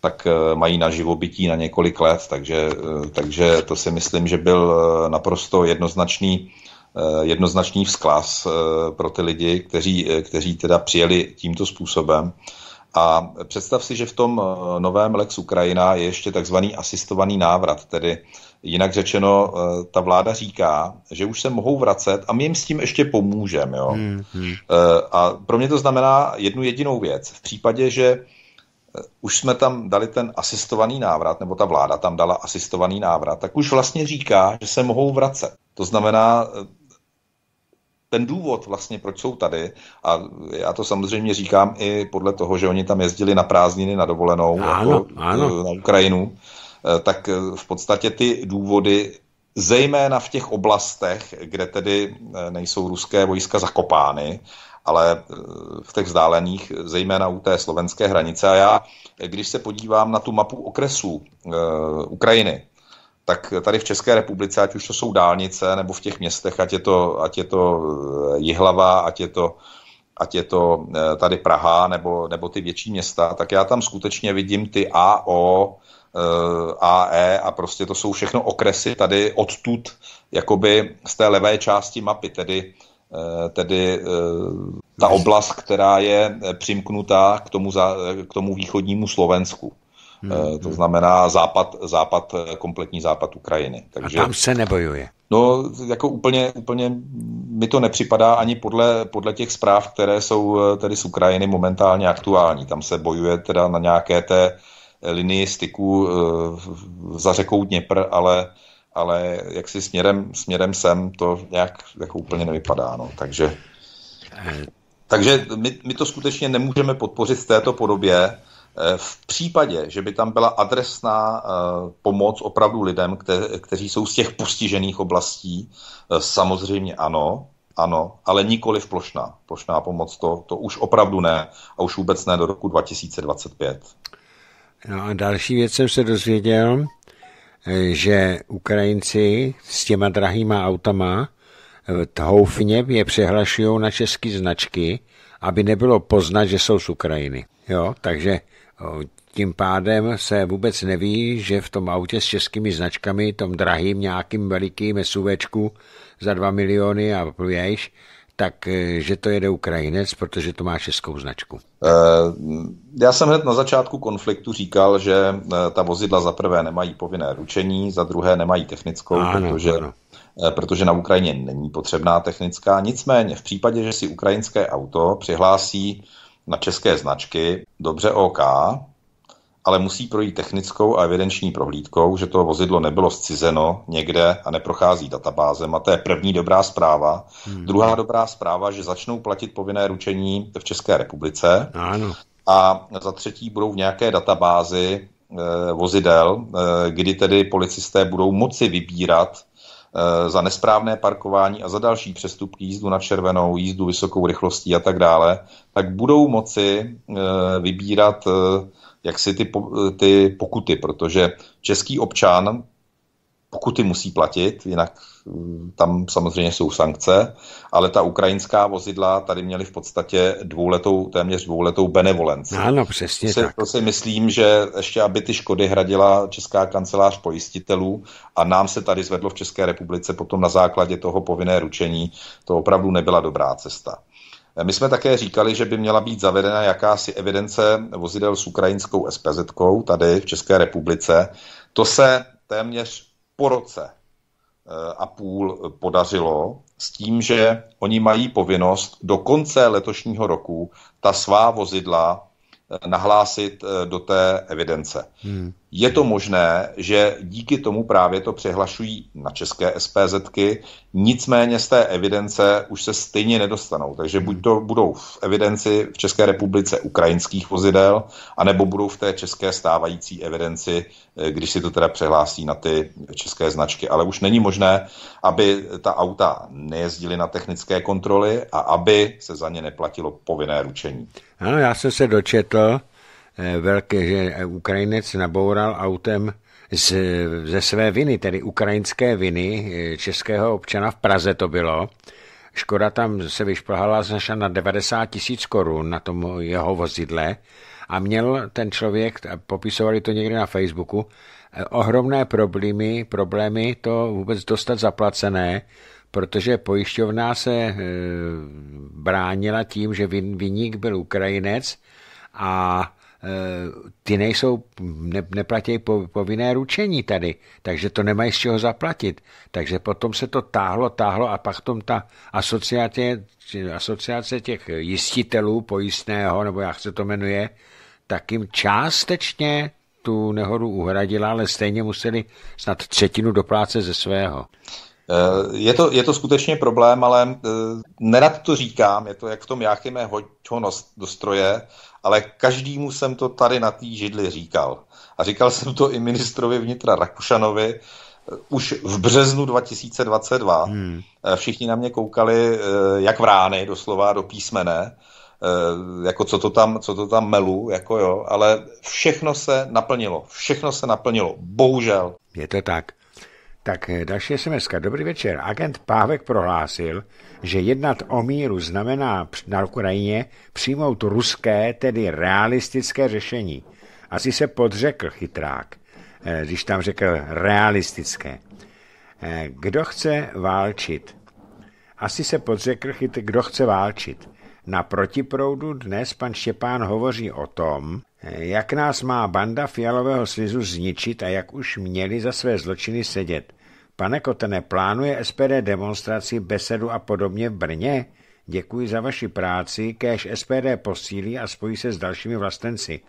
tak mají na živobytí na několik let, takže, takže to si myslím, že byl naprosto jednoznačný Eh, jednoznačný vzkaz eh, pro ty lidi, kteří, eh, kteří teda přijeli tímto způsobem. A představ si, že v tom novém Lex Ukrajina je ještě takzvaný asistovaný návrat, tedy jinak řečeno, ta vláda říká, že už se mohou vracet a my jim s tím ještě pomůžeme. Jo? Mm-hmm. A pro mě to znamená jednu jedinou věc. V případě, že už jsme tam dali ten asistovaný návrat, nebo ta vláda tam dala asistovaný návrat, tak už vlastně říká, že se mohou vracet. To znamená, ten důvod vlastně, proč jsou tady, a já to samozřejmě říkám i podle toho, že oni tam jezdili na prázdniny, na dovolenou ano, jako, ano. Eh, na Ukrajinu, eh, tak eh, v podstatě ty důvody zejména v těch oblastech, kde tedy nejsou ruské vojska zakopány, ale v těch vzdálených, zejména u té slovenské hranice. A já, když se podívám na tu mapu okresů e, Ukrajiny, tak tady v České republice, ať už to jsou dálnice, nebo v těch městech, ať je to, ať je to eh, Jihlava, ať je to, ať je to eh, tady Praha, nebo, nebo ty větší města, tak já tam skutečně vidím ty AO, eh, AE a prostě to jsou všechno okresy tady odtud, jakoby z té levé části mapy, tedy, tedy ta oblast, která je přimknutá k tomu, za, k tomu východnímu Slovensku. Hmm. Eh, to hmm. znamená západ, západ, eh, kompletní západ Ukrajiny. Takže, A tam se nebojuje. No, jako úplně, úplně mi to nepřipadá ani podle, podle těch zpráv, které jsou eh, tedy z Ukrajiny momentálně aktuální. Tam se bojuje teda na nějaké té linii styku za řekou Dněpr, ale ale jak si směrem, směrem sem to nějak jako úplně nevypadá. No. Takže, takže my, my to skutečně nemůžeme podpořit v této podobě. Eh, v případě, že by tam byla adresná eh, pomoc opravdu lidem, kteří jsou z těch postižených oblastí, eh, samozřejmě ano, ano, ale nikoli v plošná. Plošná pomoc to, to už opravdu ne a už vůbec ne do roku 2025. No a další věc jsem se dozvěděl, že Ukrajinci s těma drahýma autama houfně je přihlašují na české značky, aby nebylo poznat, že jsou z Ukrajiny. Jo, takže tím pádem se vůbec neví, že v tom autě s českými značkami, tom drahým nějakým velikým SUVčku za 2 miliony a pluješ, tak eh, že to jede Ukrajinec, protože to má českou značku. Eh, já jsem hned na začátku konfliktu říkal, že eh, ta vozidla za prvé nemají povinné ručení, za druhé nemají technickou, ano, protože ano protože na Ukrajině není potřebná technická. Nicméně v případě, že si ukrajinské auto přihlásí na české značky, dobře OK, ale musí projít technickou a evidenční prohlídkou, že to vozidlo nebylo zcizeno někde a neprochází databázem. A to je první dobrá zpráva. Hmm. Druhá dobrá zpráva, že začnou platit povinné ručení v České republice. Ano. A za třetí budou v nějaké databázi e, vozidel, e, kdy tedy policisté budou moci vybírat Eh, za nesprávné parkování a za další přestupky, jízdu na červenou, jízdu vysokou rychlostí a tak dále, tak budou moci eh, vybírat eh, jak si ty, ty pokuty, protože český občan pokuty musí platit, jinak mm, tam samozřejmě jsou sankce, ale ta ukrajinská vozidla tady měly v podstatě dvouletou, téměř dvouletou benevolenci. Ano, přesně to si, tak. To si myslím, že ještě aby ty škody hradila Česká kancelář pojistitelů a nám se tady zvedlo v České republice potom na základě toho povinné ručení, to opravdu nebyla dobrá cesta. My jsme také říkali, že by měla být zavedena jakási evidence vozidel s ukrajinskou SPZ tady v České republice. To se téměř po roce eh, a půl eh, podařilo s tím, že oni mají povinnost do konce letošního roku ta svá vozidla eh, nahlásit do té evidence. Hmm. Je to možné, že díky tomu právě to přihlašují na české SPZky, nicméně z té evidence už se stejně nedostanou. Takže buď to budou v evidenci v České republice ukrajinských vozidel, anebo budou v té české stávající evidenci, eh, když si to teda přehlásí na ty české značky. Ale už není možné, aby ta auta nejezdily na technické kontroly a aby se za ně neplatilo povinné ručení. Ano, já jsem se dočetl, Eh, velké, že eh, Ukrajinec naboural autem z, ze své viny, tedy ukrajinské viny eh, českého občana v Praze to bylo. Škoda tam se vyšplhala znaša na 90 tisíc korun na tom jeho vozidle a měl ten člověk, popisovali to někde na Facebooku, ohromné problémy, problémy to vůbec dostat zaplacené, protože pojišťovna se e, bránila tím, že vin, byl Ukrajinec a ty nejsou, ne, neplatí povinné ručení tady, takže to nemají z čeho zaplatit. Takže potom se to táhlo, táhlo a pak tom ta asociace, asociace těch jistitelů pojistného, nebo jak se to jmenuje, tak jim částečně tu nehodu uhradila, ale stejně museli snad třetinu doplácet ze svého. Eh, je to, je to skutečně problém, ale eh, nerad to říkám, je to jak v tom Jáchyme hoď ho do stroje, ale každému jsem to tady na té židli říkal. A říkal jsem to i ministrovi vnitra Rakušanovi, eh, už v březnu 2022. Hmm. Všichni na mě koukali jak v rány, doslova do písmene, jako co to tam, co to tam melu, jako jo, ale všechno se naplnilo, všechno se naplnilo, bohužel. Je to tak. Tak eh, další sms. Dobrý večer. Agent Pávek prohlásil, že jednat o míru znamená na Ukrajině přijmout ruské, tedy realistické řešení. Asi se podřekl chytrák, eh, když tam řekl realistické. Eh, kdo chce válčit? Asi se podřekl chytrák, kdo chce válčit. Na protiproudu dnes pan Štěpán hovoří o tom, jak nás má banda fialového slizu zničit a jak už měli za své zločiny sedět. Pane Kotene, plánuje SPD demonstraci, besedu a podobně v Brně? Děkuji za vaši práci, kéž SPD posílí a spojí se s dalšími vlastenci.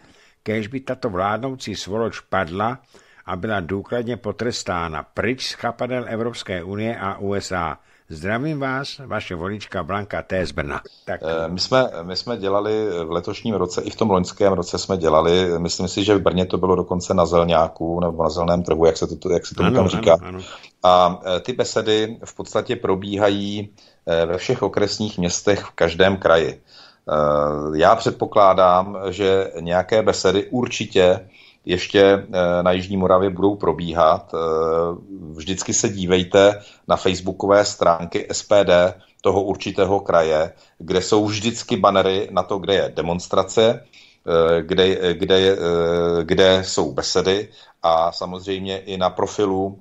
Kéž by tato vládnoucí svoloč padla a byla důkladně potrestána pryč z chapadel Evropské unie a USA. Zdravím vás, vaše volička Blanka T. z Brna. Tak. Eh, my, jsme, my jsme dělali v letošním roce, i v tom loňském roce jsme dělali, myslím si, že v Brně to bylo dokonce na Zelňáku nebo na Zelném trhu, jak se to, jak se to ano, tam říká. Ano, ano. A eh, ty besedy v podstatě probíhají eh, ve všech okresních městech v každém kraji. Já předpokládám, že nějaké besedy určitě ještě eh, na Jižní Moravě budou probíhat. Eh, vždycky se dívejte na facebookové stránky SPD toho určitého kraje, kde jsou vždycky banery na to, kde je demonstrace, eh, kde, kde, kde jsou besedy a samozřejmě i na profilu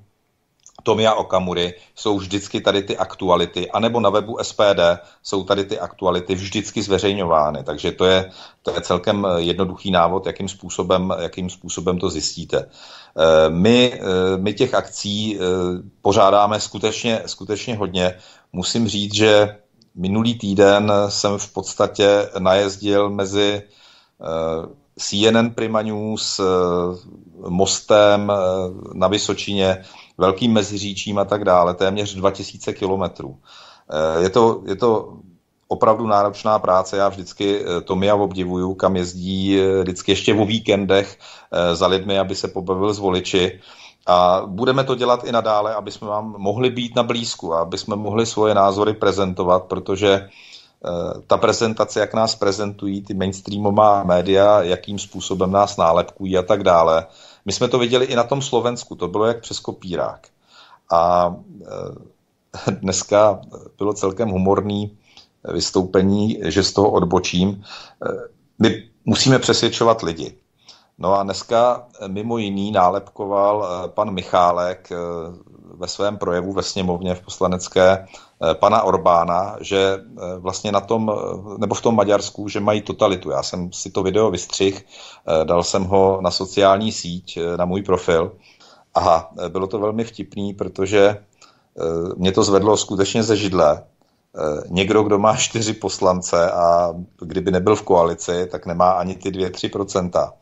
Tomia Okamury jsou vždycky tady ty aktuality, anebo na webu SPD jsou tady ty aktuality vždycky zveřejňovány. Takže to je, to je celkem eh, jednoduchý návod, jakým způsobem, jakým způsobem to zjistíte. Eh, my, eh, my těch akcí pořádáme skutečně, skutečně hodně. Musím říct, že minulý týden jsem v podstatě najezdil mezi CNN Prima News, Mostem na Vysočině, velkým meziříčím a tak dále, téměř 2000 kilometrů. Eh, je to, je to opravdu náročná práce. Já vždycky eh, to mi obdivuju, kam jezdí eh, vždycky ještě o víkendech za lidmi, aby se pobavil z voliči. A budeme to dělat i nadále, aby jsme vám mohli být na blízku a aby jsme mohli svoje názory prezentovat, protože ta prezentace, jak nás prezentují ty mainstreamová média, jakým způsobem nás nálepkují a tak dále, my jsme to viděli i na tom Slovensku, to bylo jak přes kopírák. A eh, [laughs] dneska bylo celkem humorný eh, vystoupení, že z toho odbočím. Eh, my musíme přesvědčovat lidi. No a dneska eh, mimo jiný nálepkoval eh, pan Michálek eh, ve svém projevu ve sněmovně v poslanecké pana Orbána, že vlastně na tom, nebo v tom Maďarsku, že mají totalitu. Já jsem si to video vystřih, dal jsem ho na sociální síť, na můj profil a bylo to velmi vtipný, protože mě to zvedlo skutečně ze židle, někdo, kdo má čtyři poslance a kdyby nebyl v koalici, tak nemá ani ty dvě, tři procenta.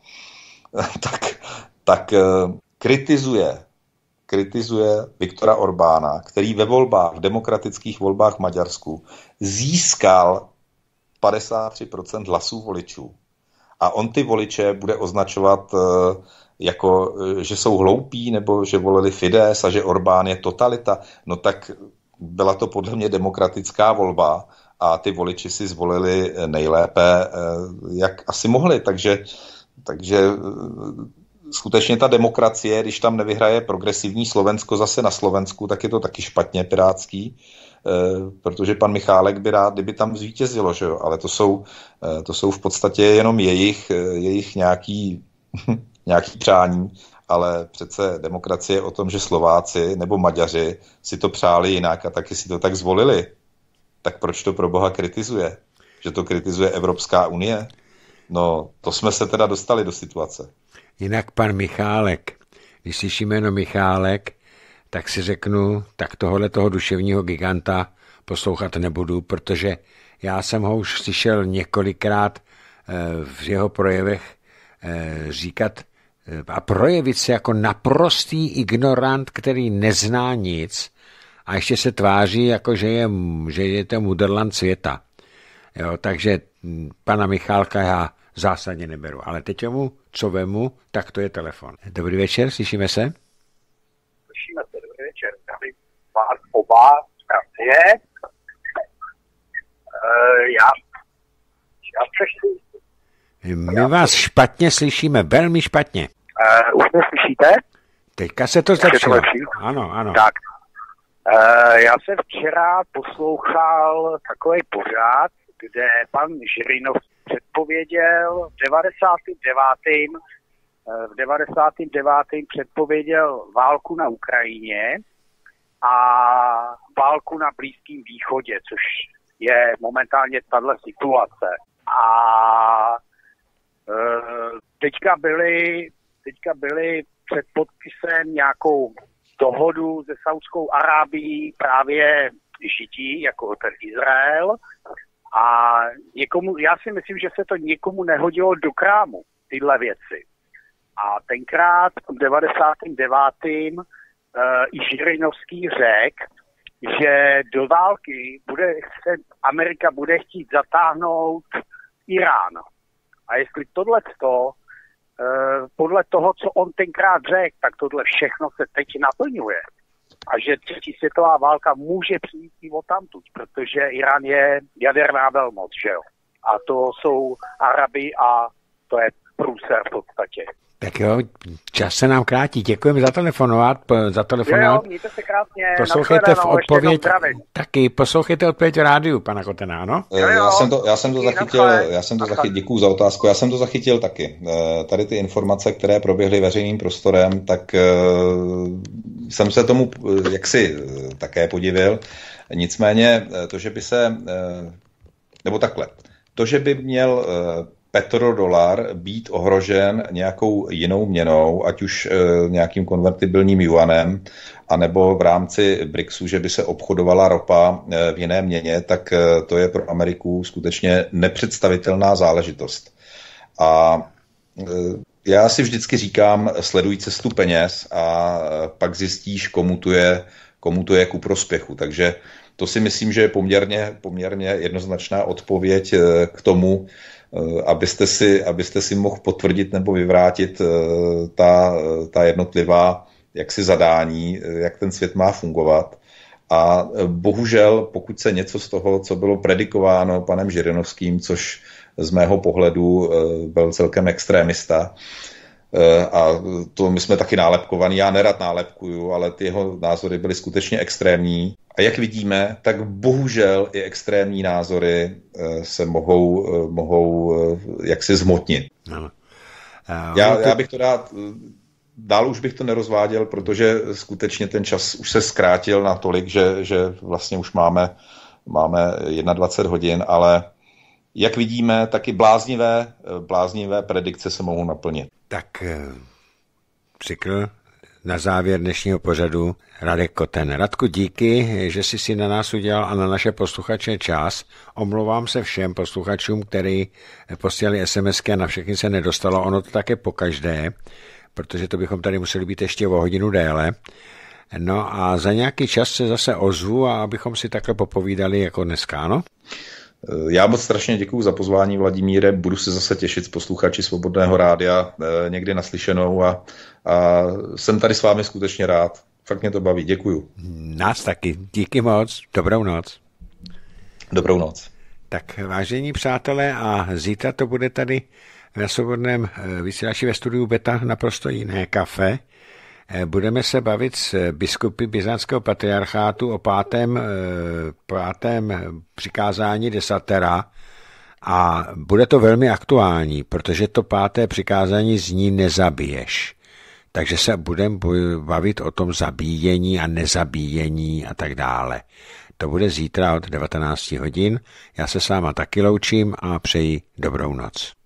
[laughs] tak, tak eh, kritizuje kritizuje Viktora Orbána, který ve volbách, v demokratických volbách v Maďarsku získal 53% hlasů voličů. A on ty voliče bude označovat eh, jako, eh, že jsou hloupí, nebo že volili Fides a že Orbán je totalita. No tak byla to podle mě demokratická volba a ty voliči si zvolili nejlépe, jak asi mohli. Takže takže eh, skutečně ta demokracie, když tam nevyhraje progresivní Slovensko zase na Slovensku, tak je to taky špatně pirátský, eh, protože pan Michálek by rád, kdyby tam zvítězilo, že jo? ale to jsou, eh, to jsou v podstatě jenom jejich, jejich nějaký, [laughs] nějaký přání, ale přece demokracie je o tom, že Slováci nebo Maďaři si to přáli jinak a taky si to tak zvolili. Tak proč to pro boha kritizuje? Že to kritizuje Evropská unie? No, to jsme se teda dostali do situace. Jinak pan Michálek. Když slyším jméno Michálek, tak si řeknu, tak tohle toho duševního giganta poslouchat nebudu, protože já jsem ho už slyšel několikrát eh, v jeho projevech eh, říkat eh, a projevit se jako naprostý ignorant, který nezná nic a ještě se tváří, jako že je, že je to mudrland světa. Jo, takže pana Michálka já zásadně neberu, ale teď mu, co vemu, tak to je telefon. Dobrý večer, slyšíme se? Slyšíme se, dobrý večer. Tady pár oba z e, eh, já, já přešli. My vás špatně slyšíme, velmi špatně. E, už mě slyšíte? Teďka se to zlepšilo. Ano, ano. Tak, eh, já jsem včera poslouchal takový pořád, kde pan Žirinov předpověděl v 99. Eh, v 99. předpověděl válku na Ukrajině a válku na Blízkém východě, což je momentálně tahle situace. A eh, teďka byly, teďka byly před podpisem nějakou dohodu se Saudskou Arábií právě židí jako ten Izrael, a někomu, já si myslím, že se to někomu nehodilo do krámu, tyhle věci. A tenkrát v 99. Uh, i Žirinovský řekl, že do války bude se, Amerika bude chtít zatáhnout Irán. A jestli tohle to, eh, podle toho, co on tenkrát řekl, tak tohle všechno se teď naplňuje a že třetí světová válka může přijít i odtamtud, protože Irán je jaderná velmoc, že jo. A to jsou Araby a to je průser v podstatě. Tak jo, čas se nám krátí. Děkujeme za telefonovat. Za telefonovat. Jo, jo, mějte se krásně. Poslouchejte v odpověď. Taky poslouchejte odpověď rádiu, pana Kotená, ano? Eh, jo, jo. Já jsem to, já jsem to zachytil, já jsem to zachytil, děkuju za otázku, já jsem to zachytil taky. Eh, tady ty informace, které proběhly veřejným prostorem, tak eh, jsem se tomu jaksi také podivil. Nicméně to, že by se, nebo takhle, to, že by měl petrodolar být ohrožen nějakou jinou měnou, ať už eh, nějakým konvertibilním juanem, anebo v rámci BRICSu, že by se obchodovala ropa eh, v jiné měně, tak eh, to je pro Ameriku skutečně nepředstavitelná záležitost. A já si vždycky říkám, sleduj cestu peněz a pak zjistíš, komu to je, komu to je ku prospěchu. Takže to si myslím, že je poměrně, poměrně jednoznačná odpověď k tomu, Eh, abyste si, abyste si mohl potvrdit nebo vyvrátit eh, ta, eh, ta jednotlivá jaksi zadání, jak ten svět má fungovat. A bohužel, pokud se něco z toho, co bylo predikováno panem Žirinovským, což z mého pohledu byl celkem extrémista, a to my jsme taky nálepkovaní, já nerad nálepkuju, ale ty jeho názory byly skutečně extrémní, a jak vidíme, tak bohužel i extrémní názory eh, se mohou, eh, mohou eh, jaksi zmotnit. No. Já, já bych to rád, dál už bych to nerozváděl, protože skutečně ten čas už se zkrátil natolik, že, že vlastně už máme, máme 21 hodin, ale jak vidíme, taky bláznivé, bláznivé predikce se mohou naplnit. Tak řekl na závěr dnešního pořadu Radek Koten. Radku, díky, že jsi si na nás udělal a na naše posluchače čas. Omlouvám se všem posluchačům, který posílali SMSky a na všechny se nedostalo. Ono to také po každé, protože to bychom tady museli být ještě o hodinu déle. No a za nějaký čas se zase ozvu a abychom si takhle popovídali jako dneska, ano? Já moc strašně děkuji za pozvání, Vladimíre. Budu se zase těšit s posluchači Svobodného rádia eh, někdy naslyšenou a a jsem tady s vámi skutečně rád. Fakt mě to baví, děkuju. Nás taky, díky moc, dobrou noc. Dobrou noc. Tak vážení přátelé a zítra to bude tady na svobodném eh, vysílači ve studiu Beta naprosto jiné kafe. Eh, budeme se bavit s biskupy Byzantského patriarchátu o pátém, eh, pátém přikázání desatera a bude to velmi aktuální, protože to páté přikázání zní nezabiješ. Takže se budeme bavit o tom zabíjení a nezabíjení a tak dále. To bude zítra od 19 hodin. Já se s váma taky loučím a přeji dobrou noc.